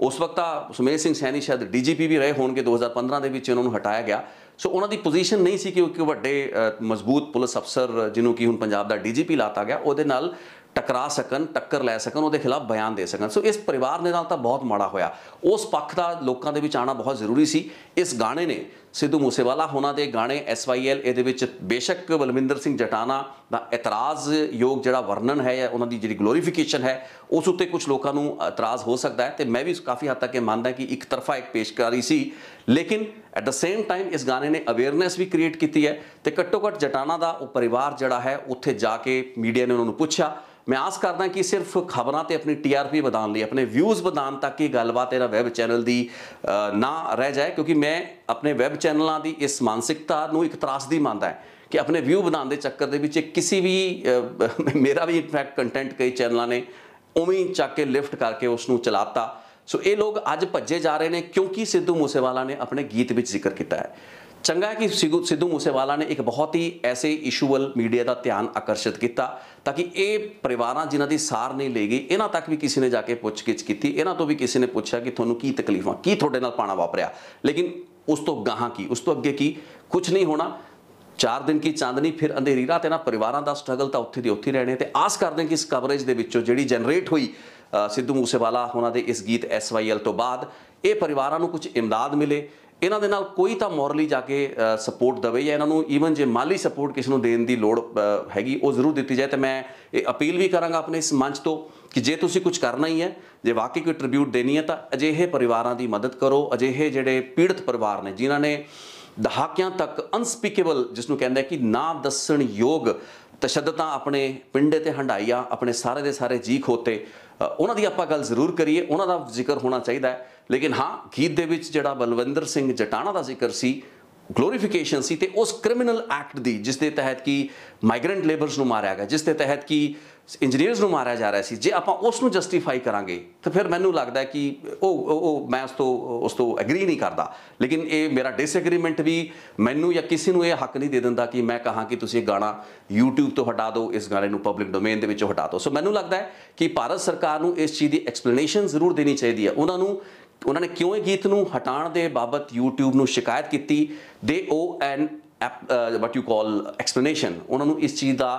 ਉਸ ਵਕਤ ਆ ਸੁਮੇਰ ਸਿੰਘ ਸੈਣੀ ਸ਼ਾਇਦ ਡੀਜੀਪੀ ਵੀ ਰਹੇ ਹੋਣਗੇ 2015 ਦੇ ਵਿੱਚ ਉਹਨਾਂ ਨੂੰ ਹਟਾਇਆ ਗਿਆ ਸੋ ਉਹਨਾਂ ਦੀ ਪੋਜੀਸ਼ਨ ਨਹੀਂ ਸੀ ਕਿ ਉਹ ਵੱਡੇ ਮਜ਼ਬੂਤ ਪੁਲਿਸ ਅਫਸਰ ਜਿਹਨੂੰ ਕਿ ਹੁਣ ਪੰਜਾਬ ਦਾ ਡੀਜੀਪੀ ਲਾਤਾ ਗਿਆ ਉਹਦੇ ਨਾਲ ਟਕਰਾ ਸਕਣ ਟੱਕਰ ਲੈ ਸਕਣ ਉਹਦੇ ਖਿਲਾਫ ਬਿਆਨ ਦੇ ਸਕਣ ਸੋ ਇਸ ਪਰਿਵਾਰ ਦੇ ਨਾਲ ਤਾਂ ਬਹੁਤ ਮਾੜਾ ਹੋਇਆ ਉਸ ਪੱਖ ਦਾ ਲੋਕਾਂ ਦੇ ਵਿੱਚ ਆਣਾ ਬਹੁਤ ਜ਼ਰੂਰੀ ਸੀ ਇਸ ਗਾਣੇ ਨੇ ਸਿੱਧੂ ਮੂਸੇਵਾਲਾ ਉਹਨਾਂ ਦੇ ਗਾਣੇ SYL ਇਹਦੇ ਵਿੱਚ ਬੇਸ਼ੱਕ ਬਲਵਿੰਦਰ ਸਿੰਘ ਜਟਾਣਾ ਦਾ ਇਤਰਾਜ਼ ਯੋਗ ਜਿਹੜਾ ਵਰਣਨ ਹੈ ਜਾਂ ਉਹਨਾਂ ਦੀ ਜਿਹੜੀ ਗਲੋਰੀਫਿਕੇਸ਼ਨ ਹੈ ਉਸ ਉੱਤੇ ਕੁਝ ਲੋਕਾਂ ਨੂੰ ਇਤਰਾਜ਼ ਹੋ ਸਕਦਾ ਹੈ ਤੇ ਮੈਂ ਵੀ ਕਾਫੀ ਹੱਦ ਤੱਕ ਇਹ ਮੰਨਦਾ ਕਿ ਇੱਕ ਤਰਫਾ ਇੱਕ ਪੇਸ਼ਕਾਰੀ ਸੀ ਲੇਕਿਨ ਐਟ ਦ ਸੇਮ ਟਾਈਮ ਇਸ ਗਾਣੇ ਨੇ ਅਵੇਅਰਨੈਸ ਵੀ ਕ੍ਰੀਏਟ ਕੀਤੀ ਹੈ ਤੇ ਘੱਟੋ ਘੱਟ ਜਟਾਣਾ ਦਾ ਉਹ ਪਰਿਵਾਰ ਜਿਹੜਾ ਹੈ ਉੱਥੇ ਜਾ ਕੇ ਮੀਡੀਆ ਨੇ ਉਹਨਾਂ ਨੂੰ ਪੁੱਛਿਆ ਮੈਂ ਆਸ ਕਰਦਾ ਕਿ ਸਿਰਫ ਖਬਰਾਂ ਤੇ ਆਪਣੀ ਟੀਆਰਪੀ ਵਧਾਉਣ ਲਈ ਆਪਣੇ ਵਿਊਜ਼ ਵਧਾਉਣ ਤੱਕ ਇਹ ਗੱਲਬਾਤ ਇਹਦਾ ਵੈਬ ਚੈਨਲ ਦੀ ਨਾ ਰਹਿ ਜਾਏ ਕਿਉਂਕਿ ਮੈਂ ਆਪਣੇ ਵੈਬ ਚੈਨਲਾਂ ਦੀ ਇਸ ਮਾਨਸਿਕਤਾ ਨੂੰ ਇੱਕ ਤਰਾਸ ਦੀ ਮੰਨਦਾ ਹੈ ਕਿ ਆਪਣੇ ਵਿਊ ਵਧਾਉਣ ਦੇ ਚੱਕਰ ਦੇ ਵਿੱਚ ਕਿਸੇ ਵੀ ਮੇਰਾ ਵੀ ਇਨਫੈਕਟ ਕੰਟੈਂਟ ਕਈ ਚੈਨਲਾਂ ਨੇ ਉਵੇਂ ਚੱਕ ਕੇ ਲਿਫਟ ਕਰਕੇ ਉਸ ਨੂੰ ਚਲਾਤਾ ਸੋ ਇਹ ਲੋਕ ਅੱਜ ਭੱਜੇ ਜਾ ਰਹੇ ਨੇ ਕਿਉਂਕਿ ਸਿੱਧੂ ਮੂਸੇਵਾਲਾ ਨੇ ਆਪਣੇ ਗੀਤ ਵਿੱਚ ਜ਼ਿਕਰ ਕੀਤਾ ਹੈ ਚੰਗਾ ਹੈ ਕਿ ਸਿੱਧੂ ਮੂਸੇਵਾਲਾ ਨੇ ਇੱਕ ਬਹੁਤ ਹੀ ਐਸੇ ਇਸ਼ੂਅਲ ਮੀਡੀਆ ਦਾ ਧਿਆਨ ਆਕਰਸ਼ਿਤ ਕੀਤਾ ਤਾਂ ਕਿ ਇਹ ਪਰਿਵਾਰਾਂ ਜਿਨ੍ਹਾਂ ਦੀ ਸਾਰ ਨਹੀਂ ਲਈ ਗਈ ਇਹਨਾਂ ਤੱਕ ਵੀ ਕਿਸੇ ਨੇ ਜਾ ਕੇ ਪੁੱਛਗਿੱਛ ਕੀਤੀ ਇਹਨਾਂ ਤੋਂ ਵੀ ਕਿਸੇ ਨੇ ਪੁੱਛਿਆ ਕਿ ਤੁਹਾਨੂੰ ਕੀ ਤਕਲੀਫਾਂ ਕੀ ਤੁਹਾਡੇ ਨਾਲ ਪਾਣਾ ਵਾਪਰਿਆ ਲੇਕਿਨ ਉਸ ਤੋਂ ਗਾਹਾਂ ਕੀ ਉਸ ਤੋਂ ਅੱਗੇ ਕੀ ਕੁਝ ਨਹੀਂ ਹੋਣਾ ਚਾਰ ਦਿਨ ਕੀ ਚਾਂਦਨੀ ਫਿਰ ਅੰਧੇਰੀ ਰਾਤ ਇਹਨਾਂ ਪਰਿਵਾਰਾਂ ਦਾ ਸਟਰਗਲ ਤਾਂ ਉੱਥੇ ਦੀ ਉੱਥੇ ਰਹਿਣੇ ਤੇ ਆਸ ਕਰਦੇ ਕਿ ਇਸ ਕਵਰੇਜ ਦੇ ਵਿੱਚੋਂ ਜਿਹੜੀ ਜਨਰੇਟ ਹੋਈ ਸਿੱਧੂ ਮੂਸੇਵਾਲਾ ਉਹਨਾਂ ਦੇ ਇਸ ਗੀਤ ਐਸਵਾਈਐਲ ਤੋਂ ਬਾਅਦ ਇਹ ਪਰਿਵਾਰਾਂ ਨੂੰ ਕੁਝ ਇਮਦਾਦ ਮਿਲੇ ਇਹਨਾਂ ਦੇ ਨਾਲ ਕੋਈ ਤਾਂ ਮੋਰਲੀ ਜਾ ਕੇ ਸਪੋਰਟ ਦਵੇ ਜਾਂ ਇਹਨਾਂ ਨੂੰ ਈਵਨ ਜੇ ਮਾਲੀ ਸਪੋਰਟ ਕਿਸ ਨੂੰ ਦੇਣ ਦੀ ਲੋੜ ਹੈਗੀ ਉਹ ਜ਼ਰੂਰ ਦਿੱਤੀ ਜਾਏ ਤੇ ਮੈਂ ਇਹ ਅਪੀਲ ਵੀ ਕਰਾਂਗਾ ਆਪਣੇ ਇਸ ਮੰਚ ਤੋਂ ਕਿ ਜੇ ਤੁਸੀਂ ਕੁਝ ਕਰਨਾ ਹੀ ਹੈ ਜੇ ਵਾਕਈ ਕੋਈ ਟ੍ਰਿਬਿਊਟ ਦੇਣੀ ਹੈ ਤਾਂ ਅਜਿਹੇ ਪਰਿਵਾਰਾਂ ਦੀ ਮਦਦ ਕਰੋ ਅਜਿਹੇ ਜਿਹੜੇ ਪੀੜਤ ਪਰਿਵਾਰ ਨੇ ਜਿਨ੍ਹਾਂ ਨੇ ਦਹਾਕਿਆਂ ਤੱਕ ਅਨਸਪੀਕੇਬਲ ਜਿਸ ਨੂੰ ਕਹਿੰਦੇ ਕਿ ਨਾ ਦੱਸਣ ਯੋਗ ਤਸ਼ੱਦਤਾਂ ਆਪਣੇ ਪਿੰਡੇ ਤੇ ਹੰਡਾਈਆਂ ਆਪਣੇ ਸਾਰੇ ਦੇ ਸਾਰੇ ਜੀ ਖੋਤੇ ਉਹਨਾਂ ਦੀ ਆਪਾਂ ਗੱਲ ਜ਼ਰੂਰ ਕਰੀਏ ਉਹਨਾਂ ਦਾ ਜ਼ਿਕਰ ਹੋਣਾ ਚਾਹੀਦਾ ਹੈ ਲੇਕਿਨ ਹਾਂ ਗੀਤ ਦੇ ਵਿੱਚ ਜਿਹੜਾ ਬਲਵਿੰਦਰ ਸਿੰਘ ਜਟਾਣਾ ਦਾ ਜ਼ਿਕਰ ਸੀ ਗਲੋਰੀਫਿਕੇਸ਼ਨ ਸੀ ਤੇ ਉਸ ਕ੍ਰਿਮੀਨਲ ਐਕਟ ਦੀ ਜਿਸ ਦੇ ਤਹਿਤ ਕੀ ਮਾਈਗ੍ਰੈਂਟ ਲੇਬਰਸ ਨੂੰ ਮਾਰਿਆ ਗਿਆ ਜਿਸ ਦੇ ਤਹਿਤ ਕੀ ਇੰਜੀਨੀਅਰਸ ਨੂੰ ਮਾਰਿਆ ਜਾ ਰਿਹਾ ਸੀ ਜੇ ਆਪਾਂ ਉਸ ਨੂੰ ਜਸਟੀਫਾਈ ਕਰਾਂਗੇ ਤਾਂ ਫਿਰ ਮੈਨੂੰ ਲੱਗਦਾ ਕਿ ਉਹ ਉਹ ਮੈਂ ਉਸ ਤੋਂ ਉਸ ਤੋਂ ਐਗਰੀ ਨਹੀਂ ਕਰਦਾ ਲੇਕਿਨ ਇਹ ਮੇਰਾ ਡਿਸਐਗਰੀਮੈਂਟ ਵੀ ਮੈਨੂੰ ਜਾਂ ਕਿਸੇ ਨੂੰ ਇਹ ਹੱਕ ਨਹੀਂ ਦੇ ਦਿੰਦਾ ਕਿ ਮੈਂ ਕਹਾਂ ਕਿ ਤੁਸੀਂ ਇਹ ਗਾਣਾ YouTube ਤੋਂ ਹਟਾ ਦਿਓ ਇਸ ਗਾਣੇ ਨੂੰ ਪਬਲਿਕ ਡੋਮੇਨ ਦੇ ਵਿੱਚੋਂ ਹਟਾ ਦਿਓ ਸੋ ਮੈਨੂੰ ਲੱਗਦਾ ਹੈ ਕਿ ਭਾਰਤ ਸਰਕਾਰ ਨੂੰ ਇਸ ਚੀਜ਼ ਦੀ ਐਕਸਪਲੇਨੇਸ਼ਨ ਜ਼ਰੂਰ ਦੇਣੀ ਚਾਹੀਦੀ ਹੈ ਉਹਨਾਂ ਨੂੰ ਉਹਨਾਂ ਨੇ ਕਿਉਂ ਇਹ ਗੀਤ ਨੂੰ ਹਟਾਉਣ ਦੇ ਬਾਬਤ YouTube ਨੂੰ ਸ਼ਿਕਾਇਤ ਕੀਤੀ ਦੇ ਓ ਐਨ ਵਾਟ ਯੂ ਕਾਲ ਐਕਸਪਲੇਨੇਸ਼ਨ ਉਹਨਾਂ ਨੂੰ ਇਸ ਚੀਜ਼ ਦਾ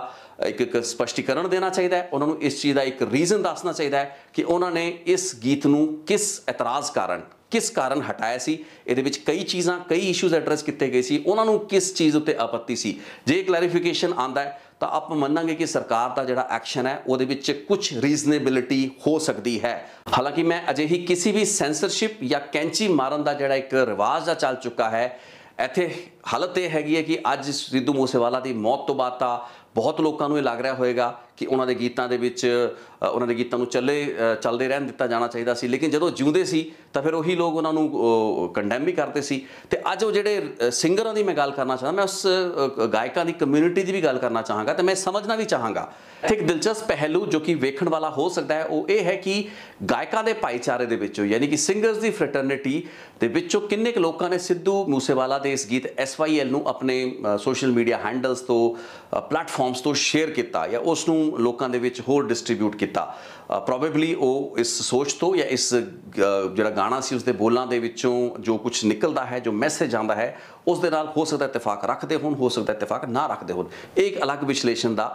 ਇੱਕ ਇੱਕ ਸਪਸ਼ਟੀਕਰਨ ਦੇਣਾ ਚਾਹੀਦਾ ਹੈ ਉਹਨਾਂ ਨੂੰ ਇਸ ਚੀਜ਼ ਦਾ ਇੱਕ ਰੀਜ਼ਨ ਦੱਸਣਾ ਚਾਹੀਦਾ ਹੈ ਕਿ ਉਹਨਾਂ ਨੇ ਇਸ ਗੀਤ ਨੂੰ ਕਿਸ ਇਤਰਾਜ਼ ਕਾਰਨ ਕਿਸ ਕਾਰਨ ਹਟਾਇਆ ਸੀ ਇਹਦੇ ਵਿੱਚ ਕਈ ਚੀਜ਼ਾਂ ਕਈ ਇਸ਼ੂਜ਼ ਐਡਰੈਸ ਕੀਤੇ ਗਏ ਸੀ ਉਹਨਾਂ ਨੂੰ ਕਿਸ ਚੀਜ਼ ਉੱਤੇ ਆਪੱਤੀ ਸੀ ਜੇ ਕਲੈਰੀਫਿਕੇਸ਼ਨ ਆਂਦਾ ਹੈ ਤਾਂ ਆਪ ਮੰਨਾਂਗੇ ਕਿ ਸਰਕਾਰ ਦਾ ਜਿਹੜਾ ਐਕਸ਼ਨ ਹੈ ਉਹਦੇ ਵਿੱਚ ਕੁਝ ਰੀਜ਼ਨੇਬਿਲਿਟੀ ਹੋ ਸਕਦੀ ਹੈ ਹਾਲਾਂਕਿ ਮੈਂ ਅਜੇ ਹੀ ਕਿਸੇ ਵੀ ਸੈਂਸਰਸ਼ਿਪ ਜਾਂ ਕੈਂਚੀ ਮਾਰਨ ਦਾ ਜਿਹੜਾ ਇੱਕ ਰਿਵਾਜ ਦਾ ਚੱਲ ਚੁੱਕਾ ਹੈ ਇੱਥੇ ਹਾਲਤ ਇਹ ਹੈਗੀ ਹੈ ਕਿ ਅੱਜ ਸਿੱਧੂ ਮੂਸੇਵਾਲਾ ਦੀ ਮੌਤ ਤੋਂ ਬਾਅਦ ਤਾਂ ਬਹੁਤ ਲੋਕਾਂ ਨੂੰ ਇਹ ਲੱਗ ਰਿਹਾ ਹੋਵੇਗਾ ਕਿ ਉਹਨਾਂ ਦੇ ਗੀਤਾਂ ਦੇ ਵਿੱਚ ਉਹਨਾਂ ਦੇ ਗੀਤਾਂ ਨੂੰ ਚੱਲੇ ਚੱਲਦੇ ਰਹਿਣ ਦਿੱਤਾ ਜਾਣਾ ਚਾਹੀਦਾ ਸੀ ਲੇਕਿਨ ਜਦੋਂ ਜਿਉਂਦੇ ਸੀ ਤਾਂ ਫਿਰ ਉਹੀ ਲੋਕ ਉਹਨਾਂ ਨੂੰ ਕੰਡੈਮ ਵੀ ਕਰਦੇ ਸੀ ਤੇ ਅੱਜ ਉਹ ਜਿਹੜੇ ਸਿੰਗਰਾਂ ਦੀ ਮੈਂ ਗੱਲ ਕਰਨਾ ਚਾਹੁੰਦਾ ਮੈਂ ਉਸ ਗਾਇਕਾਂ ਦੀ ਕਮਿਊਨਿਟੀ ਦੀ ਵੀ ਗੱਲ ਕਰਨਾ ਚਾਹਾਂਗਾ ਤੇ ਮੈਂ ਸਮਝਣਾ ਵੀ ਚਾਹਾਂਗਾ ਇੱਕ ਦਿਲਚਸਪ ਪਹਿਲੂ ਜੋ ਕਿ ਵੇਖਣ ਵਾਲਾ ਹੋ ਸਕਦਾ ਹੈ ਉਹ ਇਹ ਹੈ ਕਿ ਗਾਇਕਾਂ ਦੇ ਭਾਈਚਾਰੇ ਦੇ ਵਿੱਚੋਂ ਯਾਨੀ ਕਿ ਸਿੰਗਰਸ ਦੀ ਫ੍ਰੈਟਰਨਿਟੀ ਦੇ ਵਿੱਚੋਂ ਕਿੰਨੇ ਕੁ ਲੋਕਾਂ ਨੇ ਸਿੱਧੂ ਮੂਸੇਵਾਲਾ ਦੇ ਇਸ ਗੀਤ SYL ਨੂੰ ਆਪਣੇ ਸੋਸ਼ਲ ਮੀਡੀਆ ਹੈਂਡਲਸ ਤੋਂ ਪਲੇਟਫਾਰਮਸ ਤੋਂ ਸ਼ੇਅਰ ਕੀਤਾ ਜਾਂ ਉਸ ਨੂੰ ਨੂੰ ਲੋਕਾਂ ਦੇ ਵਿੱਚ ਹੋਰ ਡਿਸਟ੍ਰੀਬਿਊਟ ਕੀਤਾ ਪ੍ਰੋਬੇਬਲੀ ਉਹ ਇਸ ਸੋਚ ਤੋਂ ਜਾਂ ਇਸ ਜਿਹੜਾ ਗਾਣਾ ਸੀ ਉਸ ਦੇ ਬੋਲਾਂ ਦੇ ਵਿੱਚੋਂ ਜੋ ਕੁਝ ਨਿਕਲਦਾ ਹੈ ਜੋ ਮੈਸੇਜ ਆਉਂਦਾ ਹੈ ਉਸ ਦੇ ਨਾਲ ਹੋ ਸਕਦਾ ਇਤਫਾਕ ਰੱਖਦੇ ਹੋਣ ਹੋ ਸਕਦਾ ਇਤਫਾਕ ਨਾ ਰੱਖਦੇ ਹੋਣ ਇੱਕ ਅਲੱਗ ਵਿਸ਼ਲੇਸ਼ਣ ਦਾ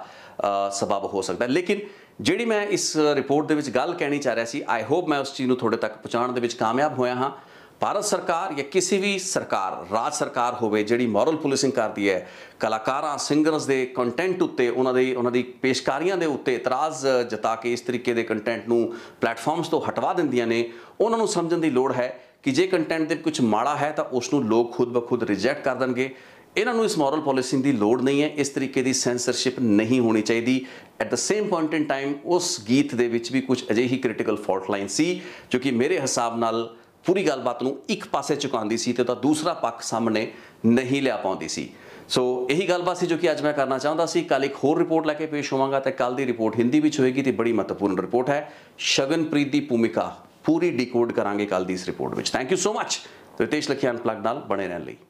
ਸਬਬ ਹੋ ਸਕਦਾ ਲੇਕਿਨ ਜਿਹੜੀ ਮੈਂ ਇਸ ਰਿਪੋਰਟ ਦੇ ਵਿੱਚ ਗੱਲ ਕਹਿਣੀ ਚਾਹ ਰਿਹਾ ਸੀ ਆਈ ਹੋਪ ਮੈਂ ਉਸ ਚੀਜ਼ ਨੂੰ ਤੁਹਾਡੇ ਤੱਕ ਪਹੁੰਚਾਉਣ ਦੇ ਵਿੱਚ ਕਾਮਯਾਬ ਹੋਇਆ ਹਾਂ ਭਾਰਤ ਸਰਕਾਰ ਜਾਂ ਕਿਸੇ ਵੀ ਸਰਕਾਰ ਰਾਜ ਸਰਕਾਰ ਹੋਵੇ ਜਿਹੜੀ ਮੋਰਲ ਪੁਲਿਸਿੰਗ ਕਰਦੀ ਹੈ ਕਲਾਕਾਰਾਂ ਸਿੰਗਰਸ ਦੇ ਕੰਟੈਂਟ ਉੱਤੇ ਉਹਨਾਂ ਦੇ ਉਹਨਾਂ ਦੀ ਪੇਸ਼ਕਾਰੀਆਂ ਦੇ ਉੱਤੇ ਇਤਰਾਜ਼ ਜਤਾ ਕੇ ਇਸ ਤਰੀਕੇ ਦੇ ਕੰਟੈਂਟ ਨੂੰ ਪਲੇਟਫਾਰਮਸ ਤੋਂ ਹਟਵਾ ਦਿੰਦੀਆਂ ਨੇ ਉਹਨਾਂ ਨੂੰ ਸਮਝਣ ਦੀ ਲੋੜ ਹੈ ਕਿ ਜੇ ਕੰਟੈਂਟ ਦੇ ਕੁਝ ਮਾੜਾ ਹੈ ਤਾਂ ਉਸ ਨੂੰ ਲੋਕ ਖੁਦ ਬਖੁਦ ਰਿਜੈਕਟ ਕਰ ਦੇਣਗੇ ਇਹਨਾਂ ਨੂੰ ਇਸ ਮੋਰਲ ਪਾਲਿਸਿੰਗ ਦੀ ਲੋੜ ਨਹੀਂ ਹੈ ਇਸ ਤਰੀਕੇ ਦੀ ਸੈਂਸਰਸ਼ਿਪ ਨਹੀਂ ਹੋਣੀ ਚਾਹੀਦੀ at the same point in time ਉਸ ਗੀਤ ਦੇ ਵਿੱਚ ਵੀ ਕੁਝ ਅਜਿਹੀ ਕ੍ਰਿਟੀਕਲ ਫਾਲਟ ਲਾਈਨ ਸੀ ਜੋ ਕਿ ਮੇਰੇ ਹਿਸਾਬ ਨਾਲ ਪੂਰੀ ਗੱਲਬਾਤ ਨੂੰ ਇੱਕ ਪਾਸੇ ਚੁਕਾਉਂਦੀ ਸੀ ਤੇ ਉਹਦਾ ਦੂਸਰਾ ਪੱਖ ਸਾਹਮਣੇ ਨਹੀਂ ਲਿਆ ਪਾਉਂਦੀ ਸੀ ਸੋ ਇਹੀ ਗੱਲਬਾਤ ਸੀ ਜੋ ਕਿ ਅੱਜ ਮੈਂ ਕਰਨਾ ਚਾਹੁੰਦਾ ਸੀ ਕੱਲ ਇੱਕ ਹੋਰ ਰਿਪੋਰਟ ਲੈ ਕੇ ਪੇਸ਼ ਹੋਵਾਂਗਾ ਤੇ ਕੱਲ ਦੀ ਰਿਪੋਰਟ ਹਿੰਦੀ ਵਿੱਚ ਹੋਏਗੀ ਤੇ ਬੜੀ ਮਹੱਤਵਪੂਰਨ ਰਿਪੋਰਟ ਹੈ ਸ਼ਗਨਪ੍ਰੀਤ ਦੀ ਭੂਮਿਕਾ ਪੂਰੀ ਡੀਕੋਡ ਕਰਾਂਗੇ ਕੱਲ ਦੀ ਇਸ ਰਿਪੋਰਟ ਵਿੱਚ thank you so much Ritesh Lakhian ਪਲੱਗ ਨਾਲ ਬਣੇ ਰਹਿਣ ਲਈ